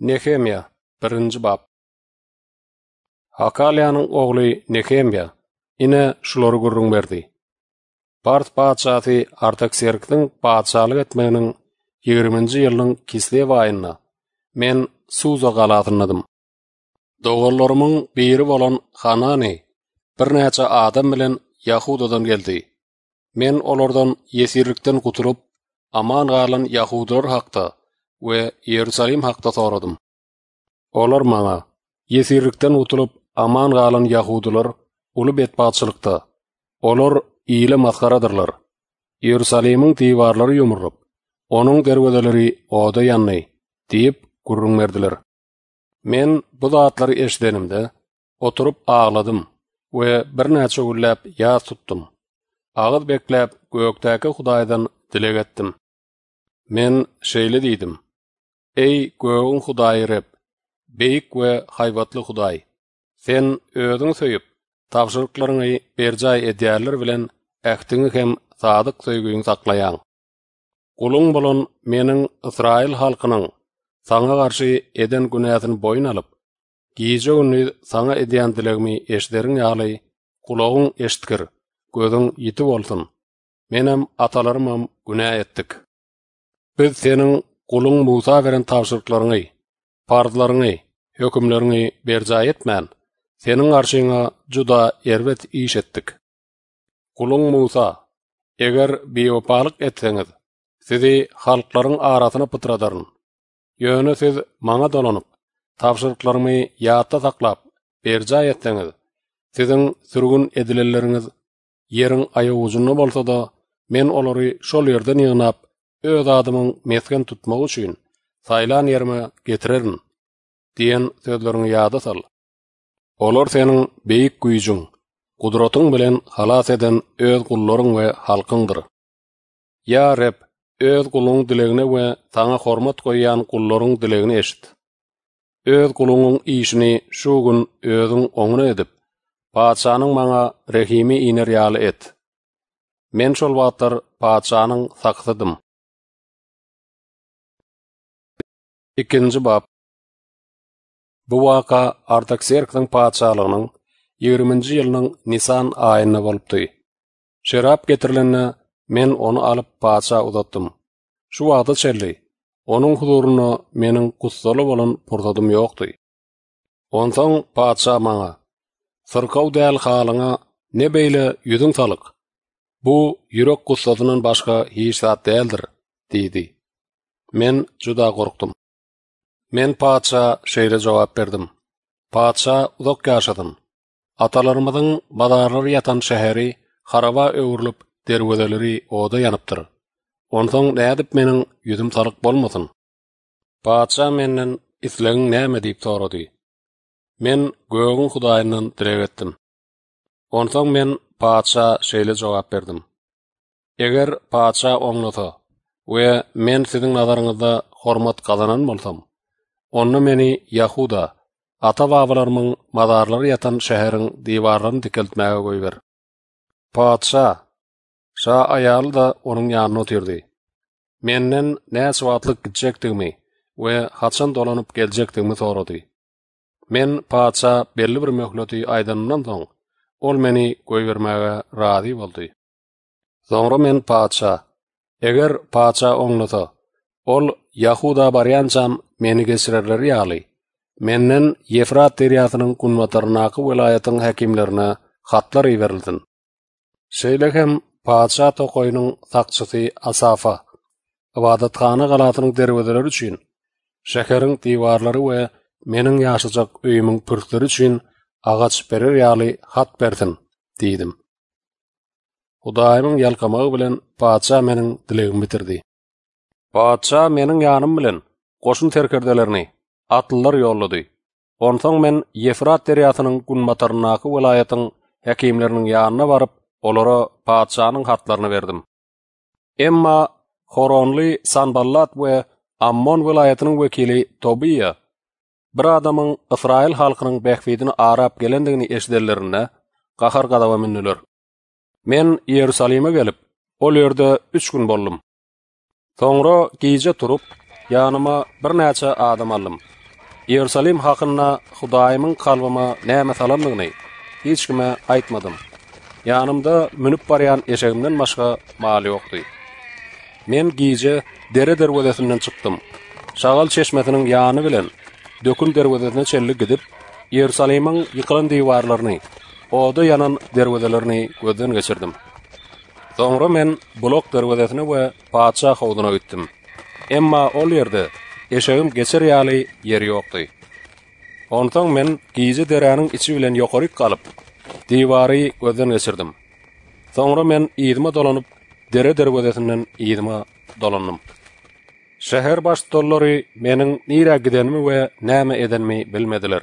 Nehemiya, nji bab. Akalyanyň ogly Nehemiya ine şulary gurrun berdi. Part paçaty artyk serkiň paçalyk etmäniň 20-nji ýylyň kislew aýyna men suwza galatynadym. Dogallarymyň biri bolan Hanani birnäçe adam bilen Yahudadan geldi. Men olardan yesirlikden kuturup, aman galan Yahudor haqda, we Yerusalim haqda soradım. Olar mana yesirlikden utulyp aman galan Yahudiler uly betbatçylykda. Olar iyile maskaradyrlar. Yerusalimiň diwarlary ýumurup, onuň derwedeleri oda ýanny, diýip gurrun Мен Men bu zatlary eşdenimde oturup agladym we bir näçe güllap ýaz Ey göğün hudaýy Rabb, beýik we haýwatly hudaý, sen öýdüň söýüp, tapşyryklaryňy berjaý edýärler bilen ähdiňi hem sadyk söýgüň saklaýan. Gulun bolan meniň Israil halkynyň saňa garşy eden günäsin boýun alyp, giýje uny saňa edýän dilegimi eşleriň ýaly, gulagyň eşitgir, gözüň ýitip bolsun. Menem atalarymam günä etdik. Biz seniň gulun Musa beren tapşyrklaryny, parzlaryny, hökümlerini berja etmän. Senin arşyňa juda erbet iş etdik. Musa, eger biopalyk etseňiz, sizi halklaryň arasyna pytradaryn. Ýöne siz maňa dolanyp, yata ýatda saklap, berja etseňiz, Sizin sürgün edilelleriniz yerin ayı bolsa da men olary şol yerden ýygnap öz adamın mesken tutmagy üçin saylan yerime getirerin diyen sözlörünü yada sal. Olar senin beýik güýjüň, gudratyň bilen halas eden öz gullaryň we halkyňdyr. Ya Rabb, öz gulunyň dilegine we taňa hormat goýan gullaryň dilegini eşit. Öz gulunyň işini şu gün özüň oňuna edip, paçanyň maňa rehimi iner et. Men şol wagtlar paçanyň saksydym. Ikinci bab. Bu waka artak serkdan paçalygynyň 20-nji ýylynyň Nisan aýyna bolupdy. Şerap getirilende men onu alıp paça uzatdym. Şu wagtda çerli. Onuň huzuruna meniň gussoly bolan portadym ýokdy. Onsoň paça maňa "Sarkaw däl halyňa ne beýle ýüzüň Bu ýürek gussadynyň başga hiç zat däldir." diýdi. Men juda qorqdum. Мен паца шейре жоап бердім. Патша ұзақ кәшедім. Аталарымыздың мадарлар ятан шәхәрі қарава өңірліп дервөзелері оды яныптыр. Онсың нәдіп менің юзім сарық болмасын. Патша менін ислігін нәмі дейп сауырды. Мен көгін құдайынның тілек еттім. Онсың мен паца шейлі жауап бердім. Эгер патша оңлысы, мен сіздің назарыңызда қормат қазанан болсам, Onu meni Yahuda, ata vavalarmyň madarlary ýatan şäheriň diwarlaryny dikeltmäge goýber. Paçsa, şa aýal da onuň ýanyna oturdy. Mennen näs wagtlyk gitjekdigmi we haçan dolanyp geljekdigmi sorady. Men paçsa belli bir möhlety aýdanmandan soň ol meni goýbermäge razy boldy. Soňra men paçsa, eger paçsa oňlata, ol Yahuda baryancam meni gesirerler yali. Mennen Yefrat deryasynyň Kunmatarnaqy welaýatynyň häkimlerine hatlar iberildin. Şeýle hem paça tokoýunyň Asafa ibadatxana galatynyň derwezeleri üçin şäheriň diwarlary we meniň ýaşajak öýümiň pürtleri üçin agaç berer ýaly hat berdin diýdim. Hudaýymyň ýalkamagy bilen paça meniň dilegimi bitirdi. Paça menin yanım bilen qoşun terkerdelerini atlılar yolladı. Ondan men Yefrat deryasynyň gunmatarnaky welaýatyň häkimleriniň ýanyna baryp, olara paçanyň hatlaryny berdim. Emma Horonly Sanballat we Ammon welaýatynyň wekili Tobia bir adamyň Israýil halkynyň bäxfidini arap gelendigini eşdelerine gahar gadawa minnüler. Men Yerusalyma gelip, ol ýerde 3 gün boldum. Sonra gece turup yanıma bir näçe adam aldım. Yerusalim hakkında Hudaýymyň kalbyma näme salandygyny hiç kime aýtmadym. Yanımda münüp barýan eşegimden başga mal ýokdy. Men gije dere derwezesinden çykdym. Şagal çeşmesiniň ýany bilen dökün derwezesine çelli gidip Yerusalimiň ýykylan diýwarlaryny, oda ýanan derwezelerini gözden geçirdim. Sonra men blok derwazasyna we paça howduna gitdim. Emma ol yerde eşegim geçer ýaly yer ýokdy. Ondan men giýje deräniň içi bilen ýokaryk galyp diwary gözden geçirdim. Sonra men ýerime dolanyp dere derwazasynyň ýerime dolanym. Şäher baş dolary meniň nirä gidenimi we näme edenimi bilmediler.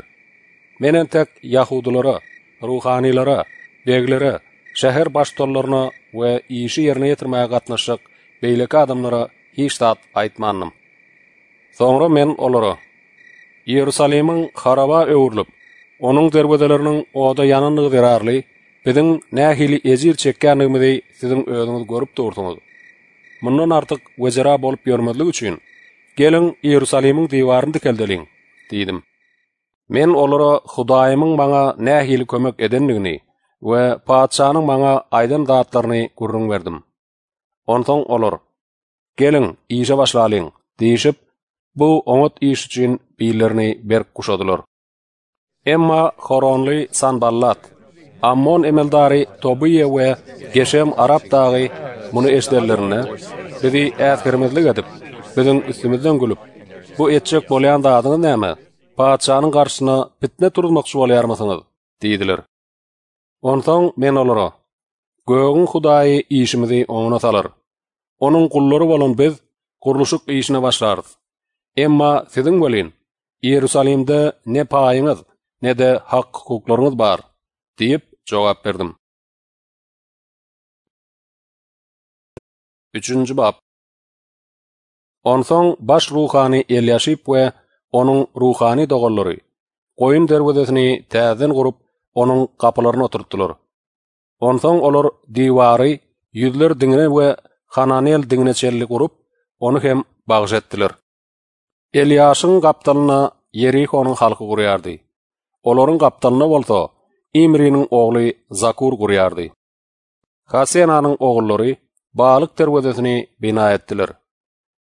Menen tek yahudulara, ruhanilara, beglere Шәһәр башторларына ва ише ерне етермәгә катнашык бәйлек адамлары һич тат айтманым. мен олары. Иерусалимның хараба өүрлеп, оның дәрбәдәләренең ода янынлыгы дәрарлы, бидин нәхили эзир чеккәнлыгымды сезнең өөдеңиз көрүп турдыңыз. Моннан артык вәзира болып йөрмәдлек өчен, келің Иерусалимның диварын дикәлдәлин, дидем. Мен олоро Худайымның маңа нәхил көмек эденлегине, уе паашаның маңа айдын дааттарны күрүң бердим олор Келің иише башлаалың дийишип бу оңот ииш чин билерни берк кушодулар эмма хоронли сан аммон эмелдари тобие уе кешем араб даагый муну эштерлерине биди кермезлик этип биздиң күліп, Бұ бу этчек болян даадыңынми паадшаның каршысына питне тургузмокчу болярмысыңыз дейділер. Onsoň men olara. Göwün Hudaýy işimizi ona salar. Onun gullary bolan biz gurluşyk işine başlarys. Emma sizin bolin. Ýerusalimde ne paýyňyz, ne de hak hukuklaryňyz bar? diýip jogap berdim. 3-nji bab. Onsoň baş ruhany Elýasyp we onuň ruhany dogallary Qoyun dərvədəsini təzən qorub onun kapılarını oturttular. Onsoň olar diwary yüzler diňine ve Hananel diňine çellik urup, onu hem bagş Eliasın Eliaşyň yeri onun halkı gurýardy. Olaryň gapdalyna bolsa, Imrinin oğlu Zakur gurýardy. Hasenanyň oğulları balyk terwezesini bina etdiler.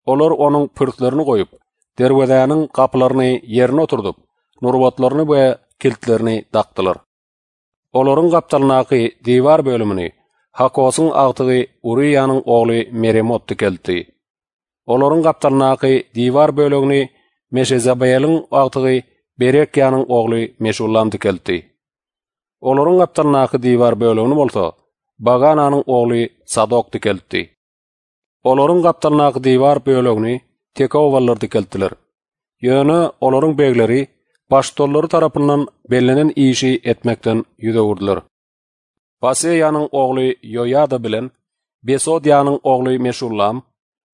Olar onun pürtlerini koyup, derwezanyň kapılarını yerine oturdup, nurwatlaryny ve kiltlerini dakdylar. Olorun gaptarnaqi divar bölümünü Hakosun ağtığı Uriyanın oğlu Merimot dikeldi. Olorun gaptarnaqi divar bölümünü Meşezabayalın ağtığı Berekyanın oğlu Meşullam dikeldi. Olorun gaptarnaqi divar bölümünü bolsa Bagananın oğlu Sadok dikeldi. Olorun gaptarnaqi divar bölümünü Tekovallar dikeldiler. Yönü olorun begleri baştolları tarapından bellenen işi etmekten yüze vurdular. Paseya'nın oğlu Yoyada bilen, Besodiyanın oğlu Meşullam,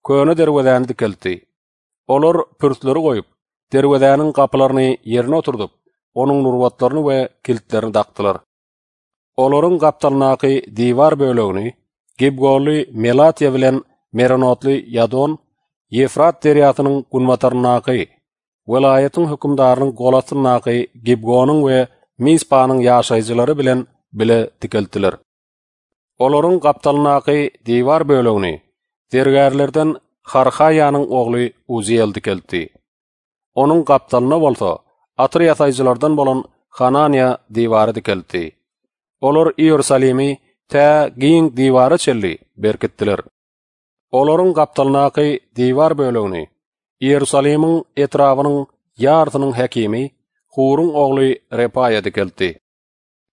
köyünü dervedeni dikelti. Olur pürtleri koyup, dervedenin kapılarını yerine oturdup, onun nurvatlarını ve kilitlerini daktılar. Olurun kaptalınaki divar bölögünü, Gibgolli Melatya bilen Meranotli Yadon, Yefrat deryatının kunvatarınaki Velayetin hükümdarının golasın naqi Gibgonun ve Mispa'nın yaşayıcıları bilen bile dikeltiler. Olorun kaptalın naqi divar bölüğünü dergarlerden Kharkaya'nın oğlu Uziel dikeldi. Onun kaptalına bolsa, atriya sayıcılardan bolan Hananya divarı dikeltti. Olor Iyor Salimi ta giyin divarı çelli berkittilir. Olorun kaptalın naqi divar bölüğünü Yerusalimin etrafının yartının hekimi Hurun oğlu Repaya dikildi.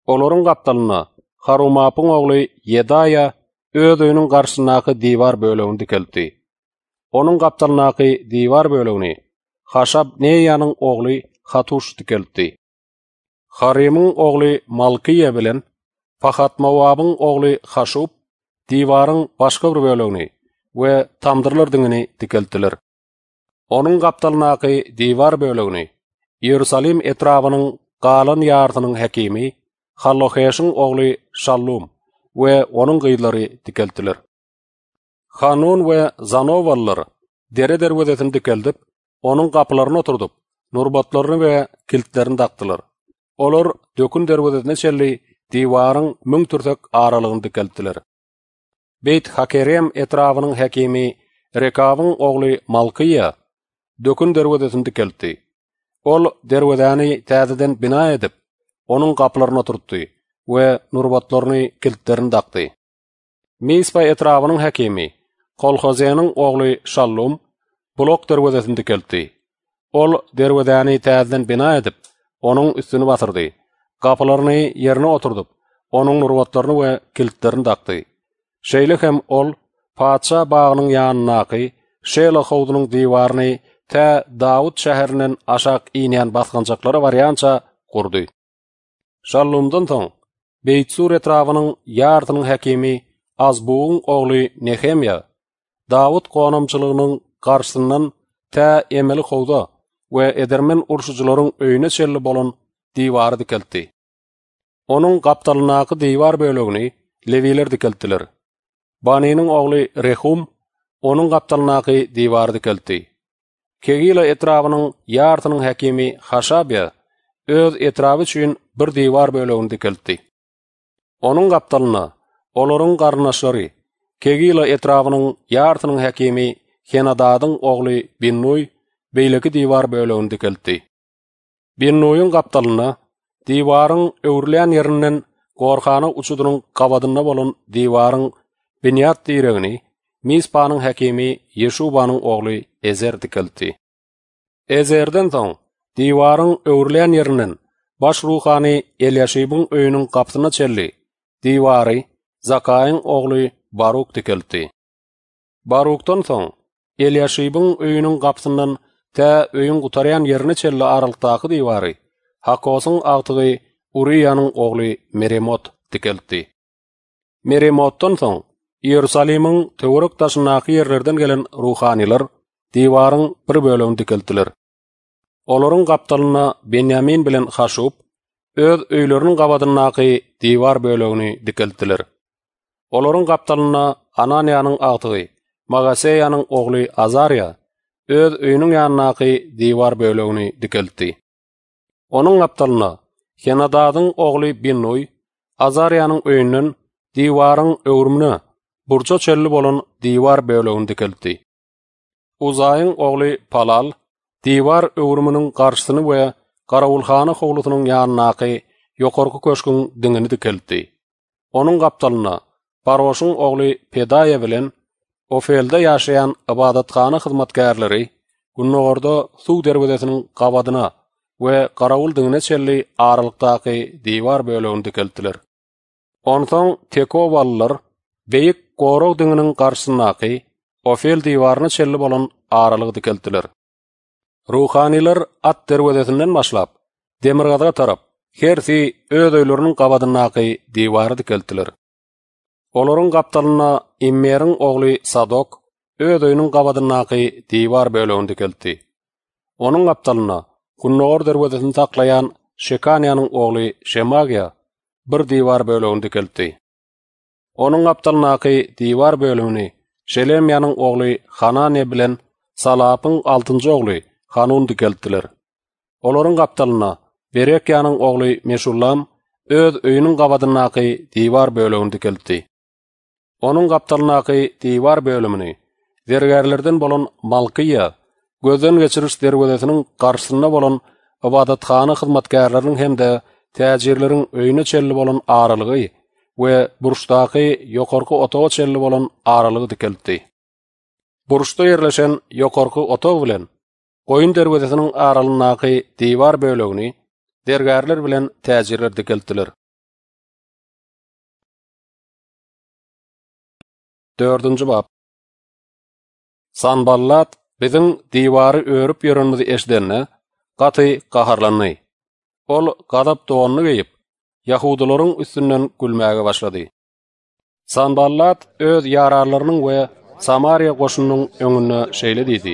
Olorun kaptalına Harumapın oğlu Yedaya öz öyünün karşısındaki divar bölüğünü dikildi. Onun kaptalınaki divar bölüğünü Haşab Neyanın oğlu Hatuş dikildi. Harimin oğlu Malkiye bilen Pahatmavabın oğlu Haşub divarın başka bir bölüğünü ve tamdırlar dinini оның қапталынақы дивар бөлігіні, Иерусалим этравының қалын ярдының хәкемі, Халлохешің оғлы Шаллум өе оның ғидлары дікелтілер. Ханун өе Зановаллар дередер өзетін оның қапыларын отырдып, нұрбатларын өе кілттерін дақтылар. Олар дөкін дер өзетіне селі диварын мүн Бейт Хакерем этравының хәкемі Рекавың оғлы Малқия dökün derwedesini keldi. Ol derwedany täzeden bina edip, onun gaplaryna turtdy we nurbatlaryny kiltlerini daqdy. Meispa etrawynyň häkimi, kolhozanyň ogly Şallum blok derwedesini keldi. Ol derwedany täzeden bina edip, onun üstüni basyrdy. Gaplaryny ýerine oturdyp, Onun nurbatlaryny we kiltlerini daqdy. Şeýle hem ol Paça bağının yanına qı, şeýle howdunyň diwarny ta Dawud şehrinin aşaq iňen basgançaklary wariança gurdy. Şallumdan soň Beyt Sura trawynyň ýardynyň häkimi Azbuň ogly Nehemiya, Dawud gonomçylygynyň garşysynyň ta emeli howda we Edermen urşujylaryň öýüne çelli bolan diwary dikeldi. Onuň gapdalynaky diwar bölegini leviler dikeldiler. Banenyň ogly Rehum onuň gapdalynaky diwary dikeldi. Kegila etrafının yartının hakimi Haşabya öz etrafı üçün bir divar bölüğünü dikildi. Onun qaptalını olorun qarnaşları Kegila etrafının yartının hakimi Henadadın oğlu Binnuy beyliki divar bölüğünü dikildi. Binnuyun qaptalını divarın övrülən yerindən qorxanı uçudunun qavadında olan divarın binyat direğini Mispa'nın hakimi Yeşuba'nın oğlu Ezer dikildi. Ezer'den son, divarın övrülen yerinin baş ruhani Eliashib'in öyünün kapısına çelli, divari Zakayın oğlu Baruk dikildi. Baruk'tan son, Eliashib'in öyünün kapısının tə öyün kutarayan yerini çelli aralıktağı divari, Hakos'un ağtığı Uriya'nın oğlu Meremot dikildi. Meremot'tan son, Yerusalimin tevrik taşınaqi yerlerden gelen ruhaniler divarın bir bölümünü dikeltiler. Olorun kaptalına Benyamin bilen haşup, öz öylörünün kabadınaqi divar bölegini dikeltiler. Olorun kaptalına Ananya'nın ağtığı, Magaseya'nın ogly Azarya, öz öynün yanınaqi divar bölegini dikeltti. Onun kaptalına Henadad'ın ogly Binnoy, Azarya'nın öynünün divarın öğrümünü burça çelli bolun divar bölüğün dikildi. Uzayın oğlu Palal, divar övrümünün karşısını ve Karavulhanı xoğlutunun yanınaqı yokorku köşkün dingini dikildi. Onun kaptalına, Paroşun oğlu Pedaya bilen, o felde yaşayan ibadatkanı hizmetkarları, günü su dervedesinin qabadına ve Karavul dünini çelli aralıktaki divar bölüğün dikildi. Onson tekovallar, Beyik qorog dinginin qarşısına ofel divarını çelli bolan aralıq dikeltilir. Ruhaniler at tervedetinden başlap, demirgadaga tarap, herthi öd öylürünün qabadın aqi divarı dikeltilir. Olorun qaptalına immerin ogli Sadok, öd öylünün qabadın aqi divar bölüün dikelti. Onun qaptalına kunnoor tervedetini taqlayan Shekaniyanın oğli Shemagia bir divar bölüün kelti. Onun aptalnaqi divar bölümünü Şelemiyanın oğlu Xanane bilen Salapın 6-cı oğlu Xanun dikeltdiler. Onların aptalına Berekyanın oğlu Meşullam öz öyünün qabadınaqi divar bölümünü dikeltdi. Onun aptalnaqi divar bölümünü vergerlerden bolan Malkiya gözün geçiriş derwedesinin qarşısında bolan Abadatxana xizmatkarlarının hem de tacirlerin öyünü çelli bolan we burşdaqi yoqorqu otoğa çelli bolan aralığı dikeldi. Burşda yerleşen yoqorqu otoğ bilen qoyun derwedesinin aralynaqi diwar bölegini dergärler bilen täjirler dikeldiler. 4-nji bab. Sanballat bizin diwary örüp yörünmizi eşdenni qaty qaharlanmay. Ol qalap toğunnı geyip Yahudilorun üstünden gülmäge başlady. Sanballat öz yararlarının we Samariya goşunyň öňüne şeýle diýdi.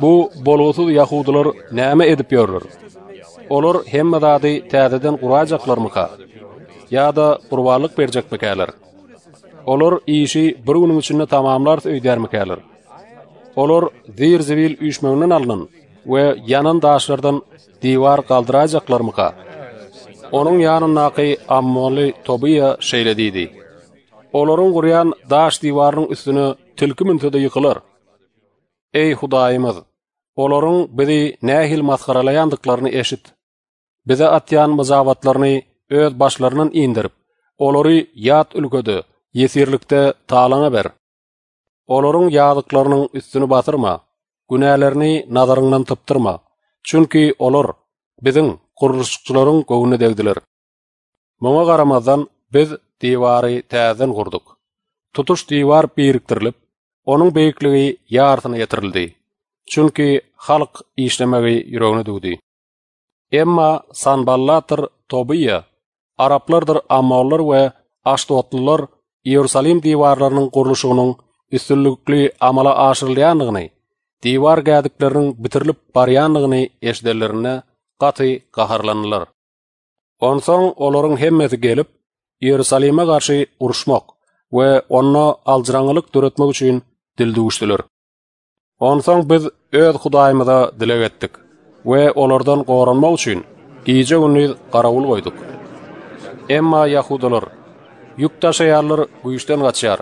Bu bolgusy Yahudilor näme edip ýörler? Olor hemme dadi täzeden gurajaklarmy ka? Ya da gurwallyk berjek bekeler. Olar iýişi bir üçin tamamlar öýdermi käler. Olar zir zivil üçmeňden alnyň we ýanan daşlardan diwar galdyrajaklarmy ka? Onun yanın naqi ammoli tobiya şeylediydi. Olorun guryan daş divarının üstünü tülkü müntüde yıkılır. Ey hudayimiz! Olorun bizi nehil mazgaralayandıklarını eşit. Bize atyan mızavatlarını öz başlarının indirip, olori yat ülgödü, yesirlikte talana ber. Olorun yağdıklarının üstünü batırma, günahlarını nazarından tıptırma. Çünkü olor, bizim gurruşçuların gowuny degdiler. Muňa garamazdan biz diwary täzen gurduk. Tutuş diwar biriktirilip, onuň beýikligi ýarsyna ýetirildi. Çünki halk işlemegi ýüregini düwdi. Emma Sanballatır Tobiya, Araplardır amallar we Aşdotlar Yerusalim diwarlarynyň gurruşygynyň üstünlükli amala aşyrylýanygyny Diwar gädiklerini bitirlip baryanygyny eşdelerini gaty gaharlanlar. Onsoň olaryň hemmesi gelip Ýerusalima garşy uruşmak we onu aljyranlyk döretmek üçin dildügüşdiler. ділді biz öz Hudaýymyza dilek etdik we olardan goranmak üçin giýje günüz garawul goýduk. Emma Yahudalar yük taşaýarlar bu işden gaçýar.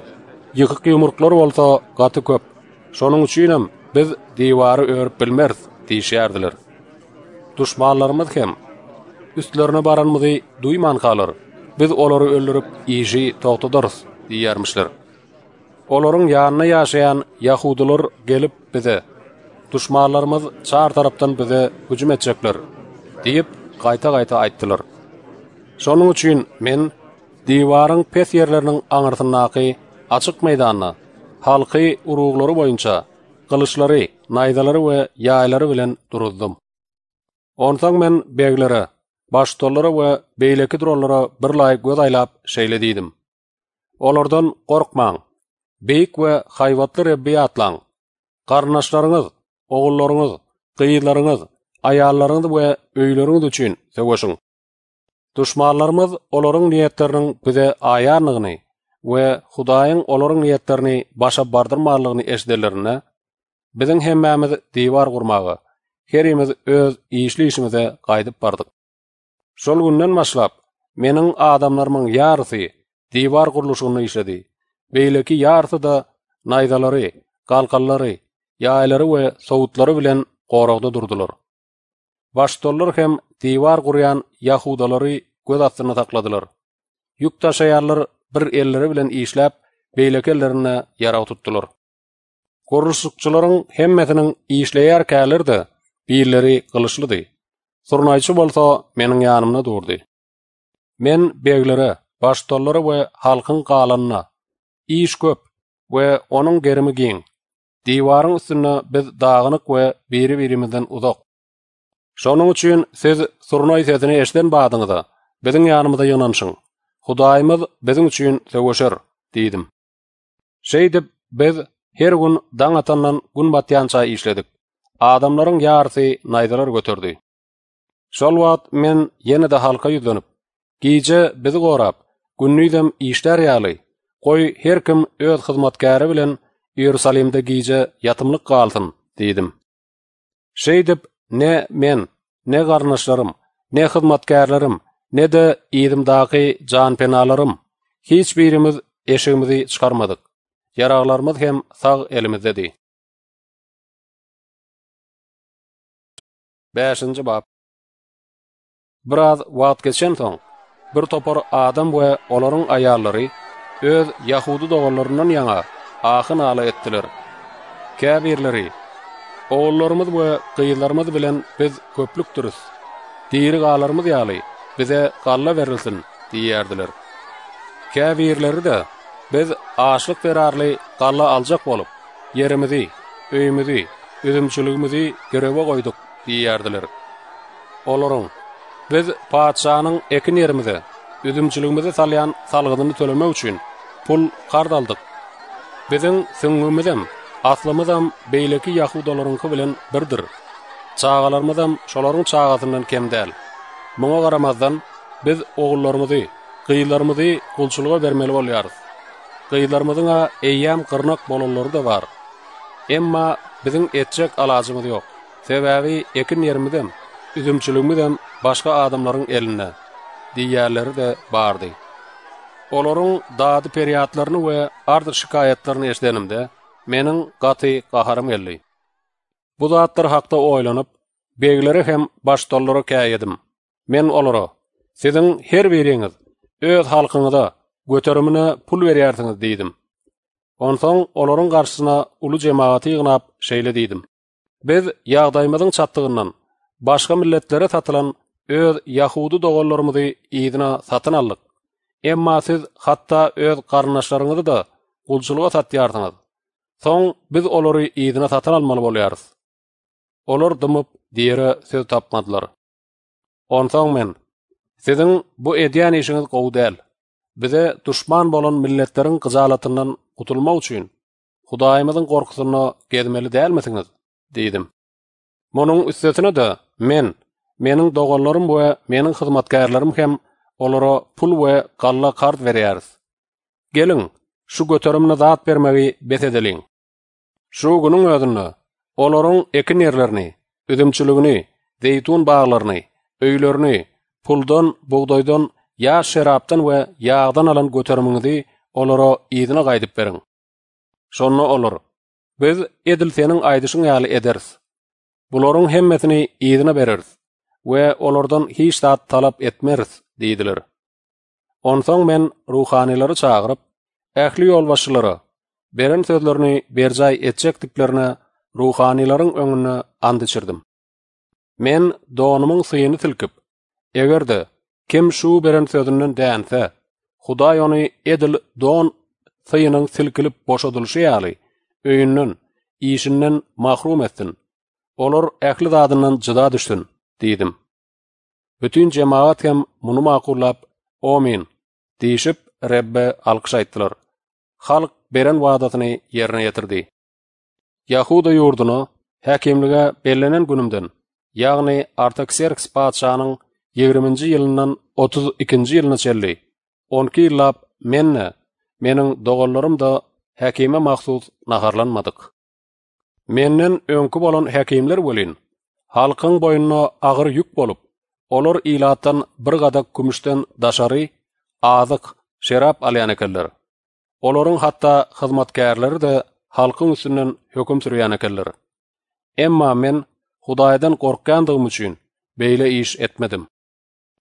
Ýykyk ýumurtlar bolsa gaty köp. Şonuň üçin biz diwary örüp duşmanlarımız kim? Üstlerine baranmızı duyman kalır. Biz oları öldürüp iji toqtudurs, diyermişler. Oların yanına yaşayan Yahudular gelip bize, duşmanlarımız çar taraftan bize hücum edecekler, deyip gayta gayta aittiler. Sonun men divarın pes yerlerinin anırtınnaki açık meydanına, halkı uruğları boyunca, kılıçları, naydaları ve yayları bilen duruzdum. Ondan men beýleklere, baş dollara we beýleki dollara bir laýyk göz aýlap şeýle diýdim. Olardan gorkmaň. Beýik we haýwatly Rebbi atlaň. Garnaşlaryňyz, ogullaryňyz, gyýylaryňyz, aýallaryňyz we öýleriňiz üçin söwüşin. Düşmanlarymyz olaryň niýetleriniň bize aýanygyny we Hudaýyň olaryň niýetlerini başa bardyrmaglygyny eşdelerine biziň hemmämiz diwar gurmagy. herimiz öz işleşimize gaýdyp bardyk. Sol günden başlap meniň adamlarymyň ýarysy diwar gurluşyny işledi. Beýleki ýarysy da naýdalary, galkallary, ýaýlary we sowutlary bilen goragda durdular. Başdollar hem diwar gurýan ýahudalary göz atyny takladylar. Ýukdaşaýarlar bir elleri bilen işläp beýlekelerini ýarag tutdular. Gorusukçularyň hemmesiniň işleýär käleri birleri kılıçlıdı. Sorunayçı bolsa menin yanımda durdu. Men beglere, baştollara ve halkın kalanına iş köp ve onun gerimi giyin. Divarın üstünde biz dağınık ve biri birimizden uzak. Şonun üçün siz sorunay sesini eşten bağdınız da, bizim yanımıza yanınışın. Hudayımız bizim üçün sevoşur, deydim. Şey dip, biz her gün dağın atanla gün batyan işledik. adamlaryň ýarysy naýdalar götürdi. Şol men ýene de halka ýüzlenip, "Gije bizi gorap, günnüýdem işler ýaly, goý her kim öz hyzmatkary bilen Ýerusalemde gije ýatymlyk galdym" diýdim. Şeýdip, "Ne men, ne garnaşlarym, ne hyzmatkarlarym, ne de can penalarım, hiç birimiz eşigimizi çykarmadyk. Yaraglarymyz hem sağ elimizde" 5-nji bab. Bir wagt geçen soň bir topar adam we olaryň aýallary öz Yahudi dogallarynyň ýanyna ahyn ala etdiler. Käbirleri oğullarymyz we gyýylarymyz bilen biz köplük duruz. Diýeri galarymyz ýaly bize galla berilsin diýerdiler. Käbirleri de biz aşyk berarly galla aljak bolup yerimizi, öýümizi, ürümçülügimizi görewe goýduk diýerdiler. Olaryň biz paçanyň ekin ýermide üzümçiligimizi salyan salgyny tölemek üçin pul gard aldyk. Biziň süngümizem, aslymyzam beýleki ýahudolaryň bilen birdir. Çağalarymyzam şolaryň çağatynyň kemdel. Muňa garamazdan biz oglarymyzy, gyýlarymyzy gulçuluga bermeli bolýarys. Gyýlarymyzyň eýyam gyrnak bolanlary da bar. Emma biziň etjek alazymyz yok. Sebäbi ekin yermidem, üzümçülügimden başga adamlaryň eline diýerleri de bardy. Olaryň daady periyatlaryny we ardyr şikayetlerini eşdenimde meniň gaty gaharym geldi. Bu zatlar hakda oýlanyp, beýgleri hem baş dolary käýedim. Men olara, sizin her beriňiz öz halkyňyza göterimini pul berýärdiňiz diýdim. Onsoň olaryň garşysyna uly jemaat ýygnap şeýle diýdim. Biz yağdaymadın çatdığından başqa milletlere satılan öz yahudu doğallarımızı iyidina satın allık. Emma siz hatta öz karnaşlarınızı da kulçuluğa satyardınız. Son biz olori iyidina satın almalı bolyarız. Olor dımıp diyere söz tapmadılar. Onsan men, sizin bu ediyan işiniz qoğu del. düşman bolan milletlerin kızalatından kutulma uçuyun. Hudayimizin korkusunu gezmeli değil diýdim. Munun üstesine de men, meniň dogallarym we meniň hyzmatkärlerim hem olara pul we galla kart berýäris. Gelin, şu götürümni zat bermäwi besedeliň. Şu günüň özünü, olaryň ekin yerlerini, üzümçiligini, zeýtun baglaryny, öýlerini, puldan, bugdaýdan, ýa şeraptan we ýağdan alan götürümiňizi olara ýedine gaýdyp beriň. Şonra olar, Biz edil senin aydışın yali ederiz. Bulorun hemmetini iyidini beririz. Ve olordan hiç daat talap etmeriz, deyidilir. Onson men ruhanilari çağırıp, ehli yolbaşıları, berin sözlerini bercay etcek tiplerini ruhanilari önünü andıçirdim. Men doonumun sayini egerdi, kim şu berin sözünün dəni dəni dəni edil dəni dəni dəni dəni öýünden, işinden mahrum etdin. Olar ähli zadından jyda düşdün, diýdim. Bütün jemaat hem muny maqullap, "Amin" diýip Rebbe alkyş aýtdylar. Halk beren wadatyny ýerine ýetirdi. Yahuda ýurduna häkimlige bellenen günümden, ýagny Artaxerxes paçanyň 20-nji ýylından 32-nji ýylyna çelli. 12 ýyllap menne, meniň dogallarym da häkime mahsus naharlanmadık. Mennen öňkü bolan häkimler bolin. Halkyň boynuna agyr ýük bolup, olar ilatdan bir gadak kümüşden daşary, azyk, şerap alýan ekeller. Olaryň hatda hyzmatkärleri de halkyň üstünden hökm sürýän Emma men Hudaýdan gorkandygym üçin beýle iş etmedim.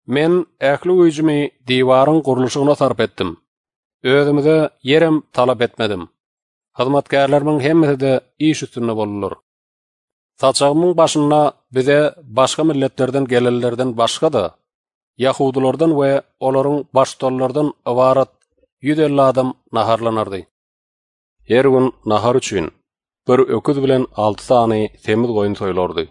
Men ähli öýjümi diwaryň gurulşygyna sarp etdim. özümüze yerim talap etmedim. Hizmetkarlarımın hepsi de iş üstünde bolurlar. Saçağımın başına bir de başka milletlerden gelenlerden başka da Yahudulardan ve onların baştollardan ibaret yüz elli adam naharlanardı. Her gün nahar için bir öküz bilen altı tane semiz koyun soylardı.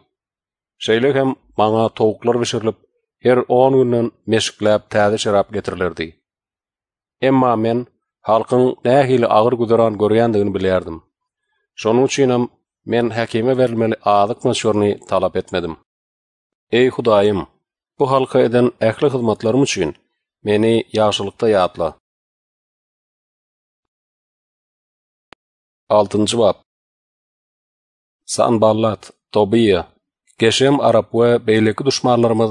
hem bana tavuklar pişirilip her 10 günün meşkleyip taze şarap getirilirdi. Emma men halkın nähili ağır guduran görýändigini bilýärdim. Şonuň üçinem men häkime berilmeli aýdyk talap etmedim. Ey Hudaýym, bu halka eden ähli hyzmatlarym üçin meni ýaşlykda ýatla. 6-njy bab. Sanballat, Tobia, Geşem Arap we beýleki düşmanlarymyz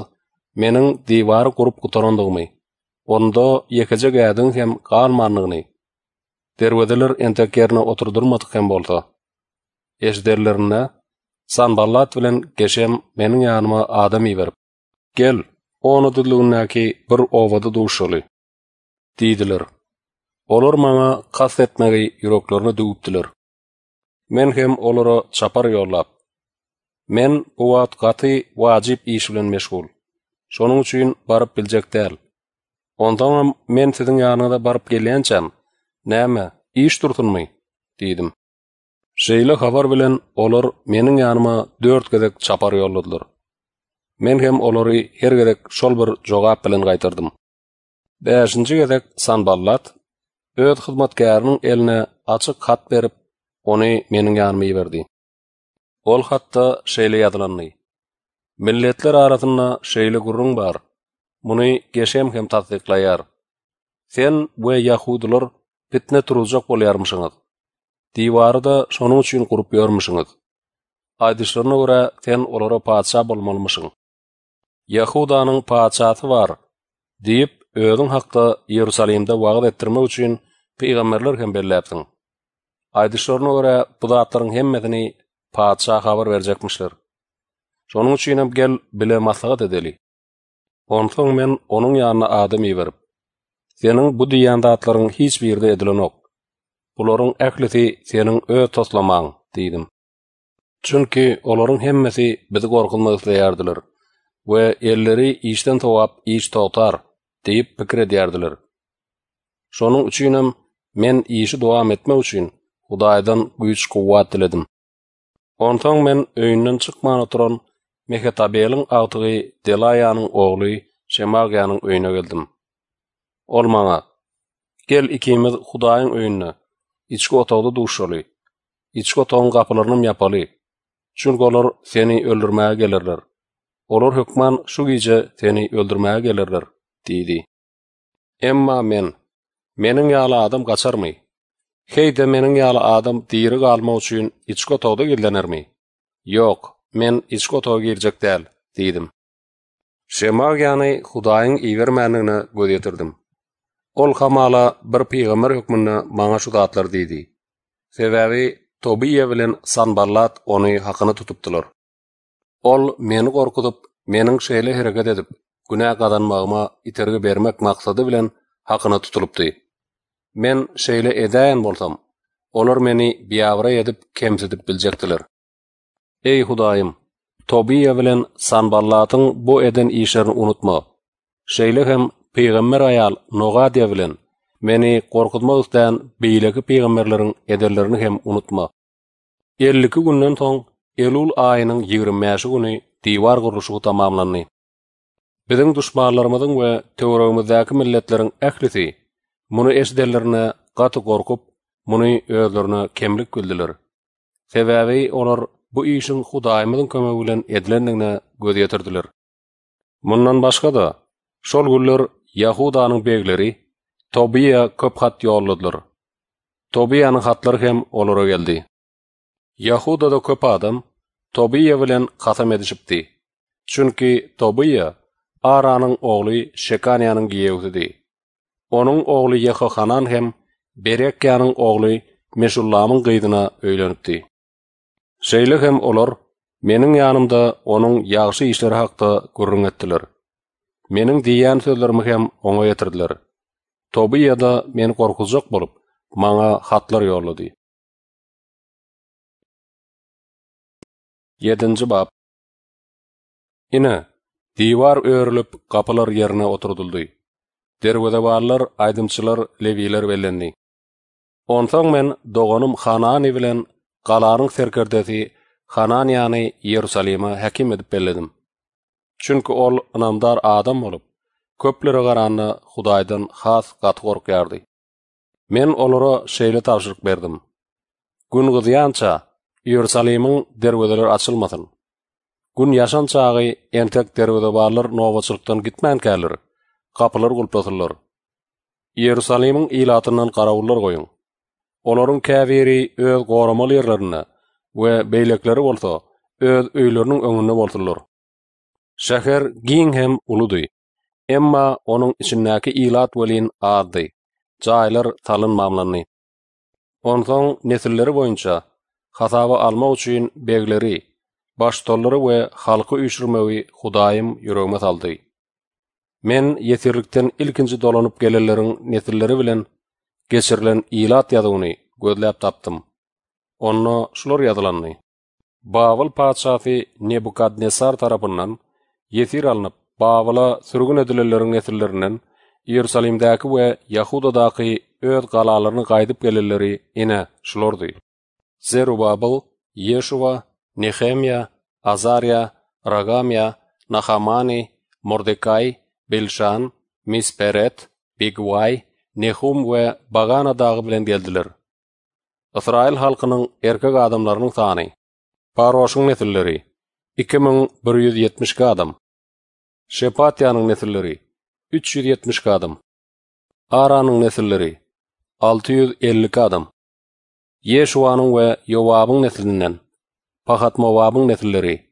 meniň diwary gurup gutarandygymy, Onda ýekeje gädin hem garmanlygyny. Derwedeler entekerni oturdurmadyk hem boldy. Ejderlerine sanballat bilen geşem meniň ýanyma adam ýerip. Gel, onu dilunaki bir owada duşuly. Diýdiler. Olar maňa gas etmegi ýüreklerini döwüpdiler. Men hem olara çapar ýollap. Men o wagt gatý wajyp iş bilen meşgul. Şonuň üçin baryp biljekdir. Ondan men sizin ýanyňyza барып gelýänçem. Näme, iş turtunmy?" diýdim. Şeýle habar bilen olar meniň ýanyma 4 gedek çapar ýolladylar. Men hem olary her gedek şol bir jogap bilen gaýtardym. 5-nji gedek Sanballat öz hyzmatkärini eline açyk hat berip, ony meniň ол ýerdi. Ol hatda Muni geşem hem tazdiklayar. Sen we yahudlar fitne turuljak bolyarmysyňyz. Diwary da şonu üçin gurup ýarmysyňyz. Aýdyşlaryna görä sen olara paçsa bolmalmysyň. Yahudanyň paçaty bar diýip öwrün hakda Yerusalimde wagt etdirme üçin peýgamberler hem berläpdiň. Aýdyşlaryna görä bu zatlaryň hemmedini paçsa habar berjekmişler. Şonu üçin hem gel bilemäsiň edeli. Onsoň men onuň ýanyna adam ýerip, "Seniň bu dünýäde atlaryň hiç birde edilen ok. Bularyň ählisi seniň öz toslamaň" diýdim. Çünki olaryň hemmesi bizi gorkunmagy isleýärdiler we elleri işden towap iş tawtar diýip pikir ederdiler. Şonuň üçin men işi dowam etmek üçin Hudaýdan güýç kuwwat diledim. Onsoň men öýünden çykman oturan Mehetabelin tabeňiň agty, Delayaňyň ogly, Şemalgaňyň öýüne geldim. Ol Gel ikimiz Hudaýyň öýüne. Içki otagda durşuly. Içki otagyň gaplaryny ýapaly. Çulgolar seni öldürmäge gelýärler. Olor hökman şu gije seni öldürmäge gelýärler diýdi. Emma men mening ýala adam gäsärmi? Hey, de mening ýala adam tirik almak üçin içki gildenir mi? Ýok. men içki otağa girjek däl diýdim. Şemag ýany Hudaýyň iwer manyny Ol hamala bir peýgamber hökmünde maňa şu zatlar diýdi. Sebäbi Tobiýa bilen Sanballat ony haqyny tutupdylar. Ol meni gorkudyp meniň şeýle hereket edip qadan gadanmagyma iterge bermek maksady bilen haqyny tutulupdy. Men şeýle edäýin bolsam, olar meni biýawra edip kemsidip biljekdiler. Ey Hudaýym, Tobi bilen Sanballatyň bu eden işlerini unutma. Şeýle hem peýgamber aýal Nogadiýa bilen meni gorkutmak üçin beýleki peýgamberleriň ederlerini hem unutma. 50 günden soň Elul aýynyň 20-nji güni diwar gurulyşy tamamlandy. Bizim düşmanlarymyň we töwereýimizdäki milletleriň ählisi muny eşdelerini gaty gorkup, muny öýlerini kemlik güldiler. Sebäbi olar бұ ешін құдайымыздың көмегі білен еділеннің көз етірділер. да, шол Яхуданың бегілері Тобия көп қат еолыдылыр. Тобияның қатлар хем олыры келді. Яхудада көп адам Тобия білен қатам едішіпті. Чүнкі Тобия Араның оғлы Шеканияның кейеуді Оның оғлы яхоханан кем Береккияның оғлы мешулланың қейдіна өйленіпті. Şeýle hem olar meniň ýanymda onuň ýagşy işleri hakda gurrun etdiler. Meniň diýen sözlerimi hem oňa ýetirdiler. болып, meni gorkuzjak bolup, maňa hatlar ýollady. 7-nji bab. Ine divar öýrülüp, gapylar ýerine oturduldy. Derwedewarlar, aýdymçylar, leviler bellendi. Onsoň qalaryň serkerdesi Hananiýany Yerusalima häkim edip belledim. Çünki ol anamdar adam bolup, köplere garany Hudaýdan has gat gorkýardy. Men olara şeýle täşrik berdim. Gün gyzyança Yerusalimiň derwedeleri açylmasyn. Gün ýaşan çağı entek derwede barlar nowaçlykdan gitmän kärler. Kapylar gulpatylar. Yerusalimiň ilatynyň garawullar goýun. olaryň käbiri öz gorumaly ýerlerine we beýlekleri bolsa, öz öýleriniň öňünde bolsunlar. Şäher giň hem uludy, emma onuň içindäki ilat welin addy. Jaýlar talyn mamlanyny. Onsoň nesilleri boýunça hasaby alma üçin begleri, baştolları we halky üýşürmewi Hudaýym ýüregime saldy. Men ýetirlikden ilkinji dolanyp gelenleriň nesilleri bilen geçirilen ilat yadığını taptım. tapdım. Onu şular yazılanını. Bavıl padişahı Nebukadnesar tarafından yetir alınıp Bavıla sürgün edilenlerin nesillerinin Yerusalim'daki ve Yahuda'daki öz kalalarını kaydıp gelirleri ine şulordu. Zerubabıl, Yeşuva, Nehemya, Azarya, Ragamya, Nahamani, Mordekai, Bilşan, Misperet, Bigvay, Nehum we Bagana dağı bilen geldiler. Israil halkının erkek adamlarının sani. Paroşun netilleri. 2170 adam. Şepatiyanın netilleri. 370 adam. Aranın netilleri. 650 adam. Yeşuanın ve Yovabın netilinden. Pahat Movabın netilleri.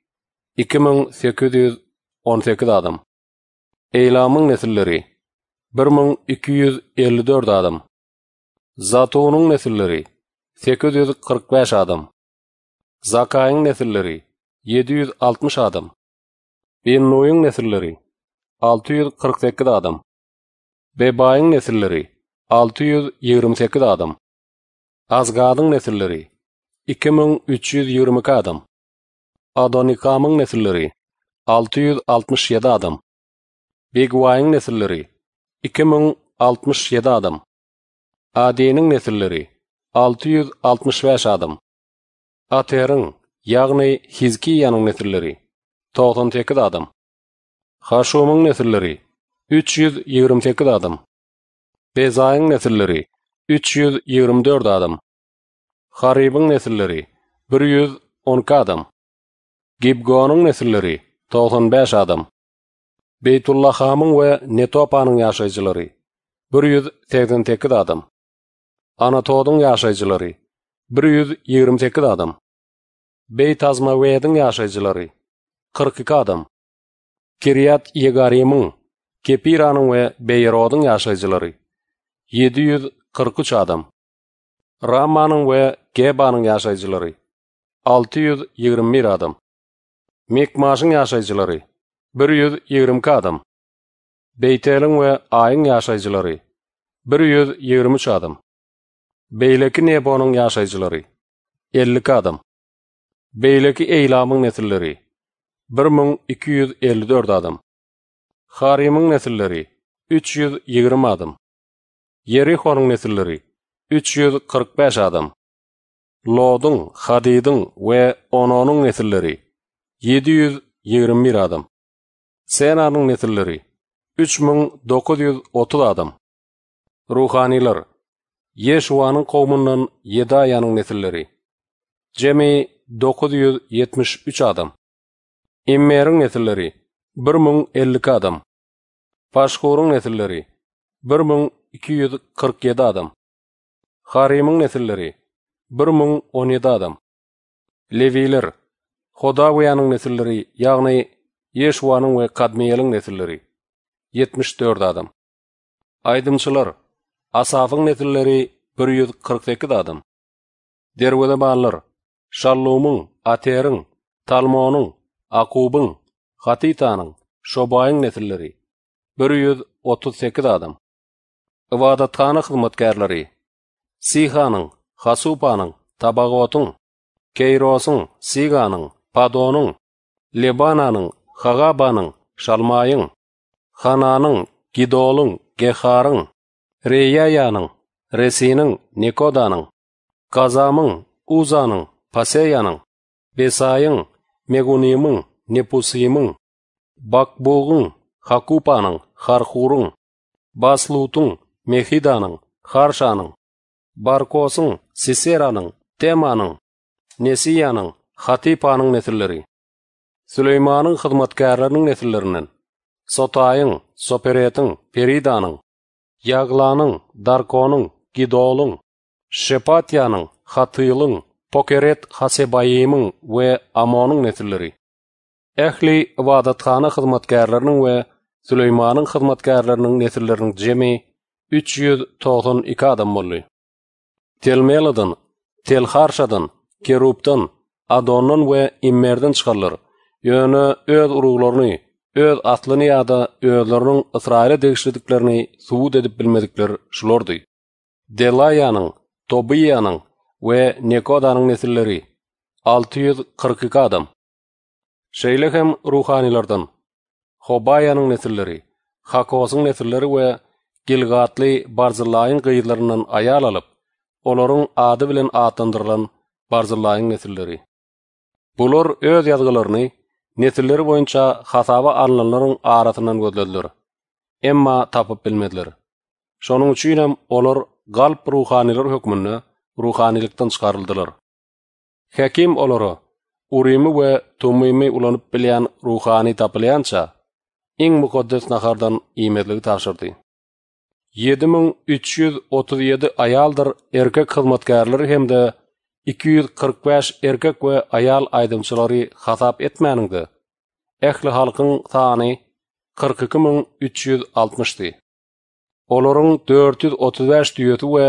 2818 adam. Eylamın netilleri. 1254 adam. Zatoonun nesilleri 845 adam. Zaka'in nesilleri 760 adam. Bennoyun nesilleri 648 adam. Bebayin nesilleri 628 adam. Azgadın nesilleri 2320 adam. Adonikamın nesilleri 667 adam. Bigwayin nesilleri 2067 adam. AD-nin nesilleri 665 adam. Aterin, yagny Hizkiyanin nesilleri 98 adam. Haşumyň nesilleri 328 adam. Bezaýyň nesilleri 324 adam. Haribyň nesilleri 110 adam. Gibgonyň nesilleri 95 adam. Beytullah hamın Нетопаның Netopanyň ýaşaýjylary адам. de adam. Anatodyň ýaşaýjylary 128-de adam. адам. Azmawedyň ýaşaýjylary 42 адам. Кириат егаримың. Кепираның we Beyrodyň ýaşaýjylary 743 адам. Ramanyň we Gebanyň ýaşaýjylary 621 adam. Mekmaşyň ýaşaýjylary bir yüz yirim we Beytelin ve 123 yaşaycıları, bir yüz yirim üç adım. Beyleki nebonun yaşaycıları, elli kadım. Beyleki eylamın nesilleri, bir mün iki elli dörd adım. Harimin nesilleri, üç adım. Yerihonun nesilleri, üç yüz kırk beş adım. Lodun, Hadidin ve Ononun nesilleri, 721 adım. Senanın netilleri 3930 adam. Ruhaniler Yeşuanın kovmundan Yedayanın netilleri Cemi 973 adam. Immerin netilleri 1050 adam. Paşkorun netilleri 1247 adam. Harimin netilleri 1017 adam. Leviler Hodavuyanın netilleri yağnı Ешуаның өй қадмейелің нәтілері. 74 адам. Айдымшылар, Асафың нәтілері 142 адам. Дерведі балылыр, Шаллуымың, Атерің, Талмоның, Акубың, Хатитаның, Шобайың нәтілері 138 адам. Ивадатқаны қызметкерлері. Сиханың, Хасупаның, Табағотың, Кейросың, Сиганың, Падоның, Лебананың, хагабаның шалмайың хананың гидолың гехарың реяяның ресинің некоданың казамың узаның пасеяның бесайың мегунимың непусимың бакбуғың хакупаның хархурың баслутың мехиданың харшаның баркосың сесераның, теманың несияның хатипаның нетірлері Suleyman'ın xidmatgärlärining netirlerini: sotayın, sopereyetin, peridanın, yağlanın, darqonun, gidolun, şipatyanın, hatıyın, pokeret, hasebayıymın we amonun nesilleri. Ähli awadatxana xidmatgärlärining we Suleyman'ın xidmatgärlärining netirlerini jemi 392 adam boluy. Telmeladan, telharşadan, Kerubdan, adonun we imerden çıkarlar. Yöne öz uruglaryny, öz atlyny ýa da özlerinin Israile degişlediklerini suud edip bilmedikler şulardy. Delayanın, Tobiyanın ve Nekodanyň nesilleri 642 adam. hem ruhanylardan Hobayanın nesilleri, Hakosun nesilleri ve Gilgatli barzillayın qayyidlarından ayal alyp, olorun ady bilen adı bilin nesilleri. Bular öz ýazgylaryny Нетилер бойынча хасаба аралларының арасынан годдыдылар. Ем ма тапа белмеділер. Соның үшін олар ғальп руханилер حكمін руханилықтан скарлдылар. Хаким олар үрімі мен тумымы ұланып білген рухани тапыланша ең мұқаддас നахрдан емедлік ташырды. 7337 аялдар, ерке қызметкерлері 245 erkek we ayal aýdymçylary hasap etmeňdi. Ähli halkyň sany 42360-dy. Olaryň 435 düýeti we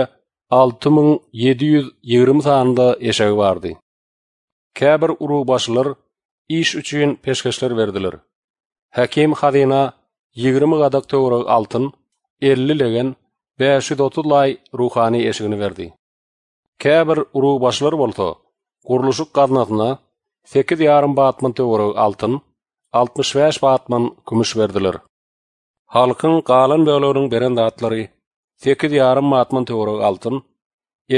6720 sanynda ýaşagy bardy. Käbir uruk başlar iş üçin peşkeşler berdiler. Hakim Hadina 20 gadak töwrek altyn 50 legen 530 lay ruhani eşigini berdi. Käbir uru başlar bolsa, guruluşuk gaznatyna 8 ýarym batman töwre altyn, 65 batman kümüş berdiler. Halkyň galan bölüginiň beren datlary 8 ýarym batman töwre altyn,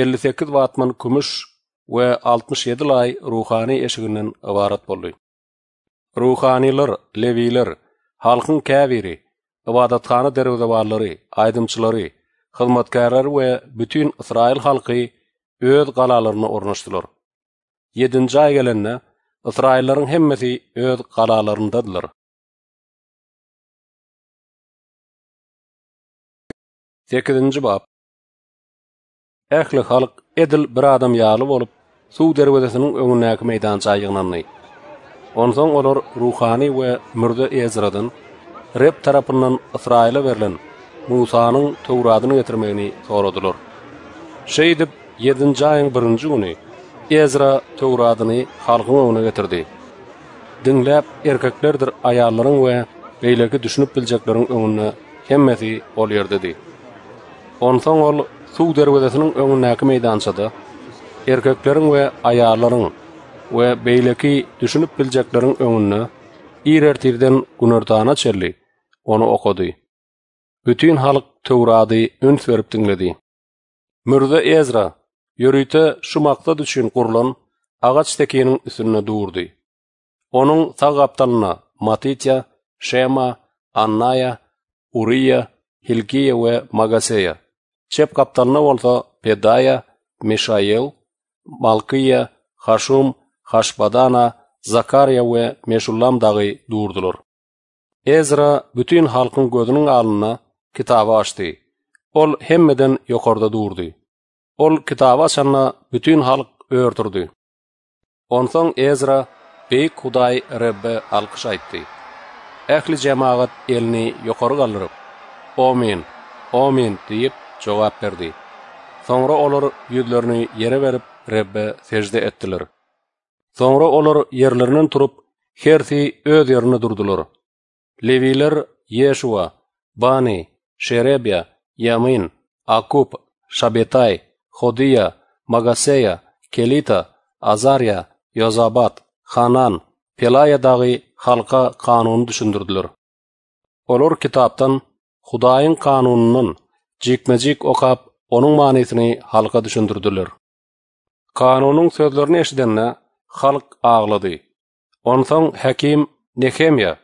58 batman kümüş we 67 laý ruhany eşiginden ibaret boldy. Ruhanylar, leviler, halkyň käbiri, ibadatxana derwezawarlary, aýdymçylary, hyzmatkarlary we bütün Israil halky öz galalaryny ornaşdylar. 7-nji aý gelende Israillaryň hemmesi öz galalarındadylar. Tekedinji bab. Ähli halk edil bir adam ýaly bolup suw derwezesiniň öňündäki meýdança ýygnanly. Onsoň olar ruhany we mürde ezradyn rep tarapyndan Israila berilen Musanyň Tewradyny getirmegini soradylar. Şeýdip 7-nji ýylyň 1-nji güni Ezra Töwradyny halkyň öňüne getirdi. Dinläp erkeklerdir aýallaryň we beýleki düşünip biljekleriň öňüne hemmeti bolýar dedi. Onsoň ol suw derwezesiniň öňündäki meýdançada erkeklerin we aýallaryň we beýleki düşünip biljekleriň öňüne Irer tirden gunurdana çerli. onu okudu. Bütün halk Tevrad'ı ünt verip dinledi. Mürde Ezra, Yürüyte şu maqta düşün qurulan ağaç tekinin üstüne durdu. Onun sağ aptalına Matitya, Şema, Annaya, Uriya, Hilkiya ve Magaseya. Çep kaptanına olsa Pedaya, Meşayel, Malkiya, Haşum, Haşbadana, Zakariya ve Meşullam dağı durdular. Ezra bütün halkın gözünün alına kitabı açtı. Ol hemmeden yukarıda durdu. Ol kitaba şanna bütün halk ördürdü. Onsoň Ezra beýik Hudaý Rabbe alkyş aýtdy. Әхлі jemaat elini ýokary Омин, омин amin" diýip jogap berdi. Soňra olar ýüzlerini ýere berip Rabbe secde etdiler. Soňra олар ýerlerinden turup hersi öz ýerine durdular. Leviler Yeşua, Bani, Şerebya, Yamin, Akup, Şabetay, Xodiya, Magaseya, Kelita, Azarya, Yozabat, Xanan, Pelaya dagi halka kanunu düşündürdülür. Olur kitabdan, Xudayin kanununun cikmecik okab onun manetini halka düşündürdülür. Kanununun tödlörni eshidenne, halk ağladı. Ontan Hakim Nekemya,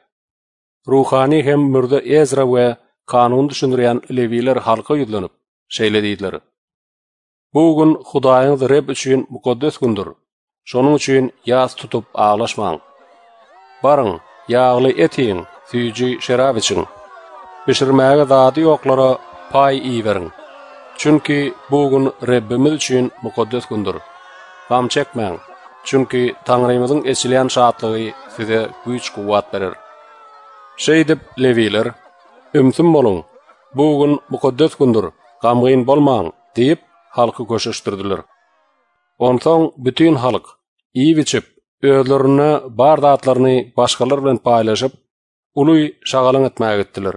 Rukhani hem mürdü Ezra ve kanunu düşündüren levilir halka yudlanip, şeylediydilir. Bu gün Hudaýyň zireb üçin mukaddes gündür. Şonuň üçin ýaz tutup aglaşmaň. Barın, yağlı etiň, süýji şerab üçin. Pişirmäge zady ýoklara pay iýerin. Çünki bu gün Rebbimiz üçin mukaddes gündür. Gam çekmäň, çünki Tangrymyzyň esilýän şatlygy size güýç kuwat berer. Şeýdip Leviler, ümsüm bolun. Bu gün mukaddes gündür. Gamgyn bolmaň diýip halkı köşeştirdiler. Ondan bütün halk iyi biçip özlerini, bardağlarını başkalar bilen paylaşıp uluy şagalyn etmäge gitdiler.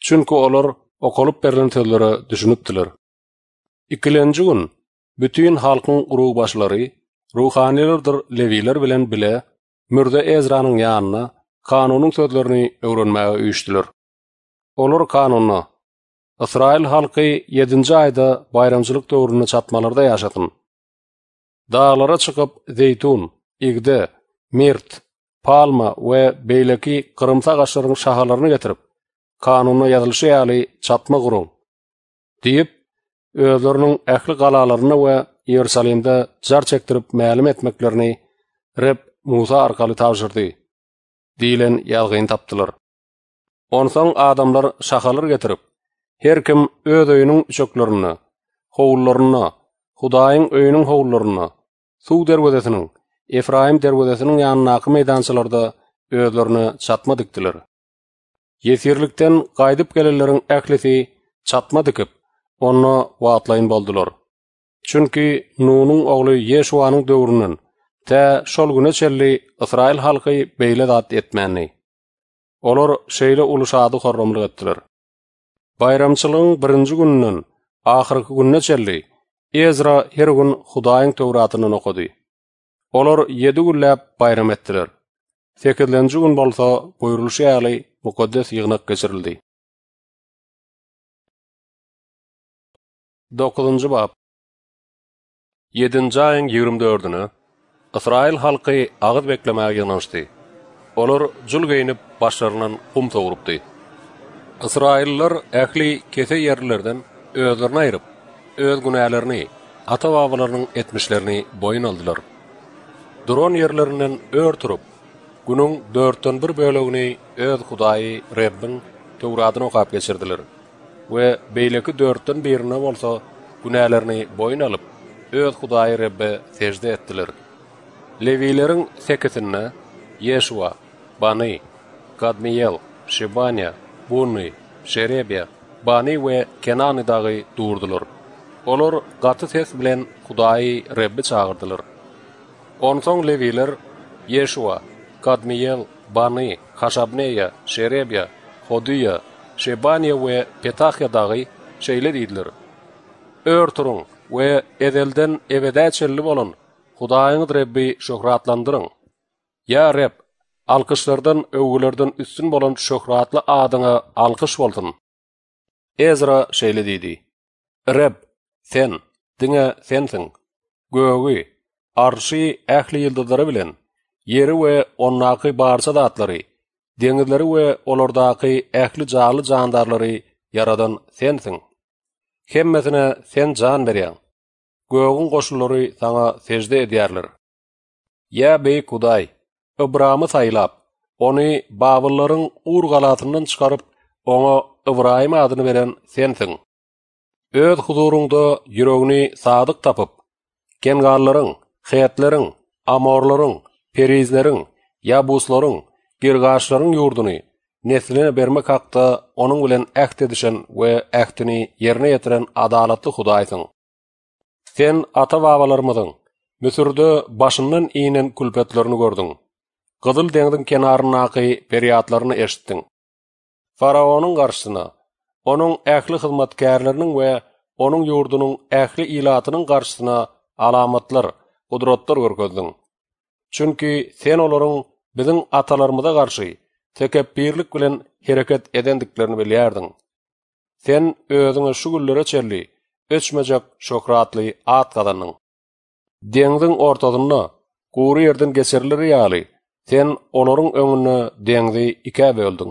Çünki olar okolup berlin tölleri düşünüpdiler. Ikilenji gün bütün halkın uruq başlary, leviler bilen bile Mürde Ezra'nın yanına kanunun tölleri öwrenmäge üýtdiler. Olar kanunu Israil halkı 7-nji aýda bayramçylyk döwrüne çatmalarda ýaşatyn. Dağlara çykyp zeytun, igde, mirt, palma we beýleki gyrymsa gaşlaryň şaharlaryny getirip, kanuny ýazylşy ýaly çatma guruw. Diýip, öýlerini ähli galalaryna we Yerusalemde jar çekdirip ma'lum etmeklerini Rab Musa arkaly tavzirdi. Dilen yalgyn tapdylar. Onsoň adamlar şaharlary getirip, Her kim öz öýünüň çöklerini, howullaryny, Hudaýyň öýüniň howullaryny, suw derwedesini, Efraim derwedesini ýanyna akym meýdançylarda öýlerini çatma dikdiler. Yeserlikden gaýdyp gelenleriň ählisi çatma dikip, onu wagtlaýyn boldular. Çünki Nuhun oğlu Yeşuanın dövrünün tə şol günə çəlli İsrail halkı beylə dat etməni. Olur şeylə uluşadı xorromlu Bayramçılığın birinci gününün ahirki gününe çelli Ezra her gün Hudaýyň Töwratyny okudy. Olar 7 gün bayram etdiler. 8-nji gün bolsa, goýruluşy ýaly mukaddes ýygnak geçirildi. 9-njy bab 7-nji aýyň 24-ünde Israýil halky agyr beklemäge ýanaşdy. Olar jul geýinip başlaryndan gum togrupdy. Israillar ähli kefe yerlerden özlerini ayırıp, öz günahlarını, ata babalarının etmişlerini boyun aldılar. Duron yerlerinden örtürüp, günün dörtten 1 bölüğünü öz hudayı Rabbin Tevradını okap geçirdiler. Ve beyleki 1 birine olsa günahlarını boyun alıp, öz hudayı Rabbe secde ettiler. Levilerin sekisinne, Yeshua, Bani, Kadmiyel, Shibania, Burni, Şerebiya, Bani we Kenani dağı durdulur. Olar gatı ses bilen Xudayı Rebbi çağırdılar. Onsoň leviler Yeshua, Kadmiel, Bani, Hasabneya, Şerebiya, Hodiya, Şebaniya we Petahya dağı şeýleri diýdiler. Örtürün we edelden ewedäçli bolun. Xudayyny Rebbi şöhratlandyryň. Ya Rəbb, alkışlardan övgülerden üstün bolan şöhratlı adına alkış boldun. Ezra şeýle diýdi: Reb, sen, diňe sensin. Göğü, arşi ähli ýyldyzlary bilen, yeri ve onnaki bağırsa da atları, denizleri ve olordaki ähli jaly candarları yaradan sensin. Hemmesine sen can veriyan. Göğün koşulları sana fejde ediyarlar. Ya bey kuday, ыбраамы сайлап они баабылларың уургалаатыннан чыкарып оңо ывраым аадыны берен сенсиң Өз хузуруңду үрөгнү саадык тапып кенгаарларың хеятлерың аморлоруң перизлериң ябуслоруң киргаашларың юрдуни нетинини бермек хакты онуң билен эхтедишен уэ эхтини ерне етирен адалатты худайсың сен ата бабаларымыдың мүсүрдө башыннан иинен күлпөтлөрнү көрдүң Qızıl deňdin kenarynaky periatlaryny eşitdin. Faraonun garşysyna, onuň ähli hyzmatkärleriniň we onuň ýurdunyň ähli ilatynyň garşysyna alamatlar, gudratlar görkezdin. Çünki sen olaryň biziň atalarymyza garşy tekebbirlik bilen hereket edendiklerini bilýärdin. Sen özüňi şu günlere çerli, öçmejek şokratly at gadanyň. Dengdin ortadyna, gowy ýerden geçerler ýaly. Sen onoruň öňünde deňzi ikä böldün.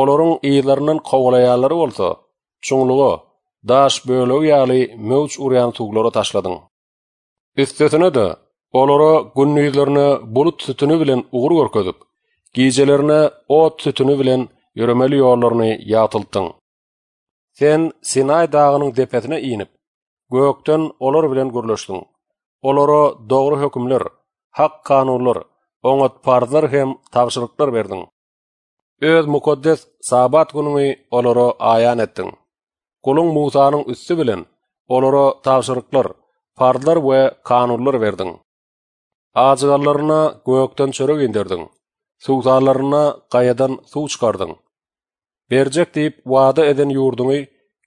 Onoruň iýlerinden qawalaýarlary bolsa, çuňlugy, daş bölegi ýaly möwç urýan tuglara taşladyň. Üstesine de olara günnüýlerini bulut sütünü bilen ugur görkezip, gijelerini ot sütünü bilen yörmeli ýollaryny ýatyltyň. Sen Sinai dağynyň depetine inip, göýökden olar bilen gürleşdiň. Olara dogry hökümler, haq kanunlar, oňat parzlar hem tapşyryklar berdiň. Öz mukaddes sabat gününi olara ayan etdiň. Gulun Musanyň üstü bilen olara tapşyryklar, parzlar we kanunlar berdiň. Ağaçlarına gökten çörek indirdin. Suğzalarına qayadan su çıkardın. Bercek deyip vaada eden yurdunu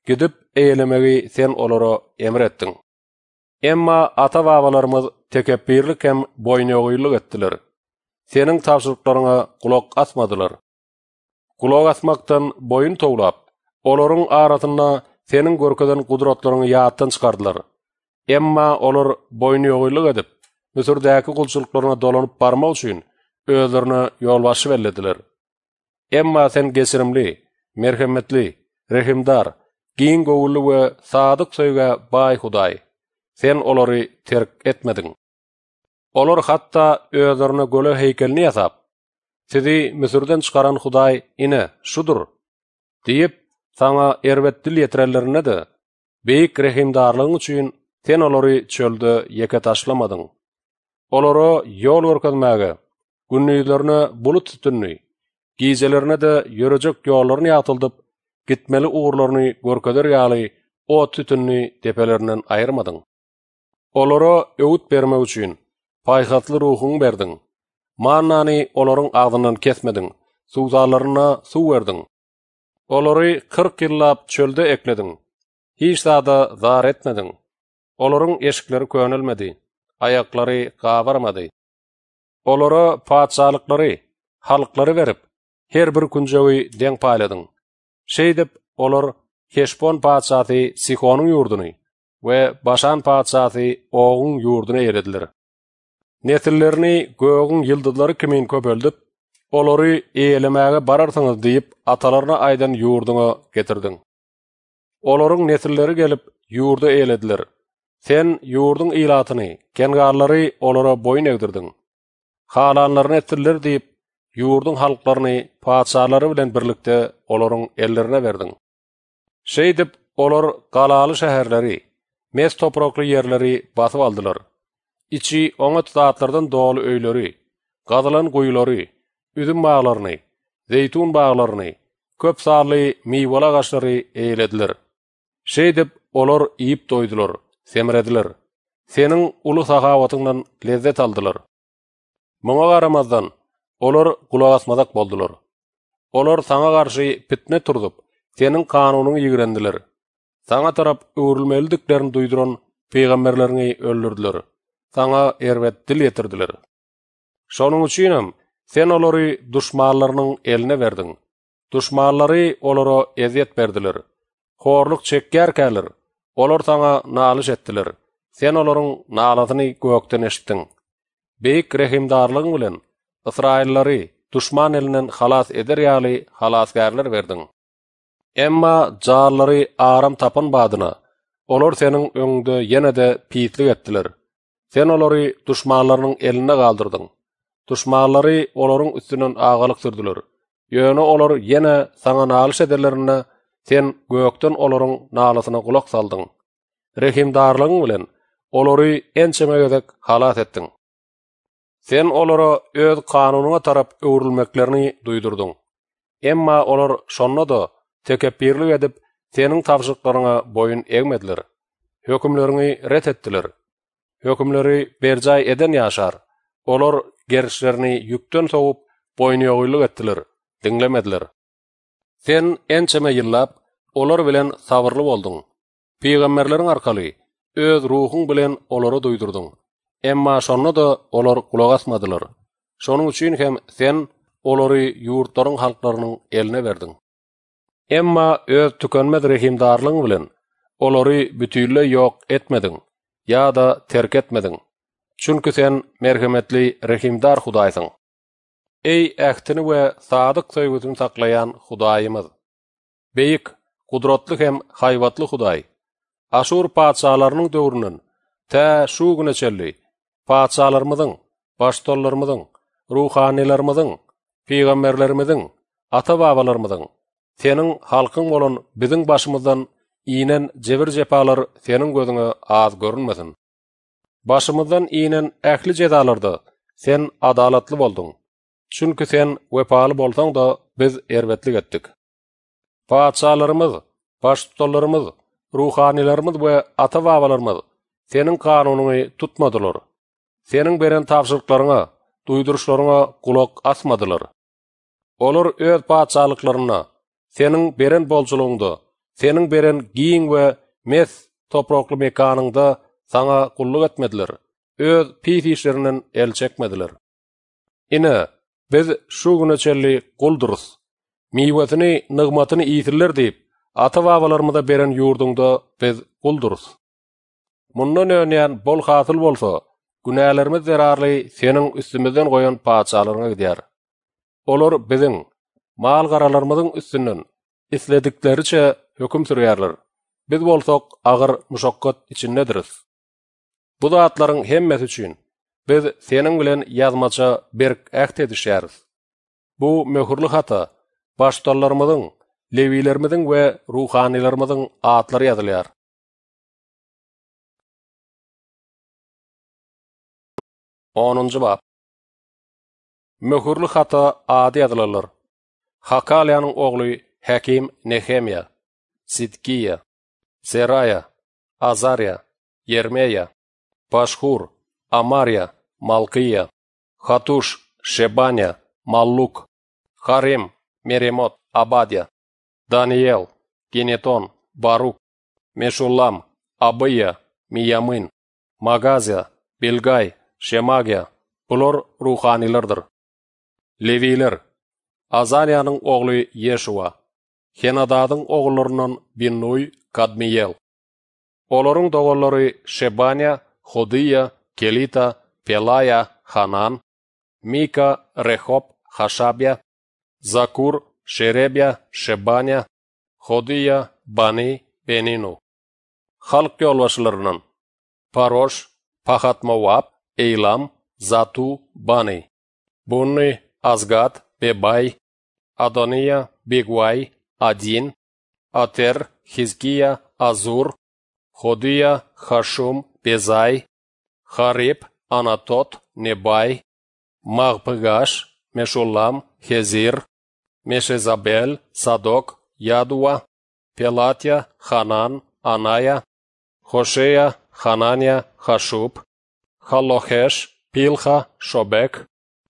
gidip eýlemegi sen olara emrettin. Emma ata vavalarımız tekebbirlik hem boynoğuyluk ettiler. senin tavsyrklarına kulak atmadılar. Kulak asmaktan boyun toğlap, olorun aratına senin görkeden kudratlarını yaattan çıkardılar. Emma olor boyun yoguyluk edip, Mısır dəki kulçuluklarına dolanıp barma uçuyun, özlerine yol başı Emma sen gesirimli, merhametli, rehimdar, giyin gowullu ve sadık soyga bay huday, sen olori terk etmedin. Olar hatta özlerini gölä heykelni yasap, "Sizi Misirden çıkaran Hudaý ine şudur." diýip, Sana erwet dil ýetirenlerine de, "Beýik rehimdarlygyň üçin sen olary çöldü ýeke taşlamadın. Olary ýol örkünmäge, günnüýlerini bulut tutunny, giýjelerini de ýörejek ýollaryny ýatyldyp, gitmeli uğurlaryny görkeder ýaly, o tutunny depelerinden aýyrmadyň. Olary öwüt bermäw üçin paýhatly ruhuny berdiň. Mannany olaryň agdynyň kesmediň. Suwzalaryna suw berdiň. Olary 40 ýyllap çölde eklediň. Hiç sada zar etmediň. Olaryň eşikleri köönelmedi. Ayaklary gawarmady. Olara paçalyklary, halkları berip, her bir günjewi deň paýladyň. Şeý hespon olar Keşpon paçaty Sihonyň ýurduny we Başan paçaty Oğun ýurduny eredilir. Netillerini gögün yıldızları kimin köpöldüp, olary eylemäge barartyňyz diýip atalaryna aýdan ýurduňa getirding. Olaryň netilleri gelip yurdu eýledilir. Sen ýurduň ilatini, kengarlary olora boyun egdirdin. Halanlaryň etirler diýip ýurduň halklaryny, paçalary bilen birlikde olaryň ellerine berdiň. Şeýdip olar galaly şäherleri, mes toprokli ýerleri basyp aldylar. ичи оңот сааттардан доолу өйлөрүй газалан куйлорий үзүн бааларный зейтун баагаларный көп саалый мийбала гашларий ээледилер шей деп олор ийип тойдулор семиредилер сенің улу сахаватыңдан леззет алдылар моңо карамазан олор кулагас мазак болдулар олор саңа каршы питне турдуп сениң каануунуң игирендилер саңа тарап өгүрүлмөлдиклерин дуйдурон пайгамберлерңи өлдүрдүлөр sana erwet dil etirdiler. Şonun üçin sen olary düşmanlarynyň eline berdin. Düşmanlary olara eziyet berdiler. Horluk çekker kalır. Olar sana nalış ettiler. Sen olaryň nalatyny gökden eşitdin. Beýik rehimdarlygyň bilen Israýlylary düşman halas eder halasgarlar verdin. Emma jarlary aram tapan badyna Olar senin öngde yenide pitlik ettiler. Sen olary düşmanlarynyň eline galdyrdyň. Düşmanlary olaryň üstünden agalyk sürdüler. Ýöne olar ýene saňa nalyş ederlerini sen göýekden olaryň nalysyna gulak saldyň. Rehimdarlygyň bilen olary ençeme gödek halat etdiň. Sen olara öz kanununa tarap öwrülmeklerini duýdurdyň. Emma olar şonda da tekepirli edip senin tavşıklarına boyun egmediler. Hökümlerini ret ettiler. hökümleri berjay eden yaşar. Olar gerşlerini yükten sowup boyny ýoguylyk etdiler, dinlemediler. Sen ençeme ýyllap olar bilen sabırly boldun. Peygamberleriň arkaly öz ruhuň bilen olary doýdurdun. Emma sonnoda olor olar kulak asmadylar. Şonuň üçin hem sen olary ýurtlaryň halklarynyň eline berdin. Emma öz tükenmez rehimdarlygyň bilen olori bütünlüğe yok etmedin.'' ya da terk etmedin. Çünkü sen merhametli, rahimdar Hudaysın. Ey ähtini we sadyk soýgutyny saklaýan Hudaýymyz. Beýik, gudratly hem haywatly Huday. Aşur paçalarının döwrünün tä şu güne çelli. Paçalarymyň, başdollarymyň, ruhanylarymyň, peýgamberlerimiziň, ata-babalarymyň, seniň halkyň bolan biziň başymyzdan iňen jewir jepalar senin gözüňe az görünmesin. Başymyzdan iňen ähli jezalardy. Sen adalatly boldun. Çünki sen wepaly bolsaň da biz erbetlik etdik. Paçalarymyz, baş tutarlarymyz, ruhanilerimiz we ata-babalarymyz senin kanununy tutmadylar. Senin beren tapşyrklaryňa, duýduruşlaryňa gulak asmadylar. Olar öz paçalyklaryna, senin beren bolçulugyňda senin beren giň we mes topraklı mekanyňda saňa gullyk etmediler. Öz pif işlerinden el çekmediler. Ine, biz şu güne çelli gulduruz. Miwetini, nygmatyny iýdirler diýip ata-babalarymyza beren ýurdunda biz gulduruz. Mundan öňeň bol hasyl bolsa, günählerimiz zararly senin üstümizden goýan paçalaryňa gider. Olar biziň mal garalarymyzyň üstünden isledikleriçe hüküm sürýärler. Biz bolsoq agyr müşakkat için nedirs? Bu zatlaryň hemmesi üçin biz seniň bilen ýazmaça bir ähd edýäris. Bu möhürli hata başdollarymyň, lewilerimiň we ruhanylarymyň atlary ýazylýar. Onuncu bab. Möhürli hata ady ýazylýar. Hakalyanyň ogly Hakim Nehemiya Сидкия, Серая, Азария, Ермея, Пашхур, Амария, Малкия, Хатуш, Шебаня, Маллук, Харим, Меремот, Абадия, Даниел, Кенетон, Барук, Мешулам, Абыя, Миямын, Магазия, Белгай, Шемагия, Плор руханилердір. Левилер, Азарияның оғлы Ешуа, Хенададың оғылырынан Биннуй Кадмиел. Оларын доғылыры Шебаня, Худия, Келита, Пелая, Ханан, Мика, Рехоп, Хашабя, Закур, Шеребя, Шебаня, Худия, Бани, Бенину. Халк келвашларынан Парош, Пахатмауап, Эйлам, Зату, Бани, Бунны, Азгат, Бебай, Адония, Бегвай, 1, Атер, Хизгия, Азур, Ходия, Хашум, безай, Хариб, Анатот, Небай, Махпыгаш, Мешулам, Хезир, Мешезабель, Садок, Ядуа, Пелатия, Ханан, Аная, Хошея, Ханания, Хашуб, Халохеш, Пилха, Шобек,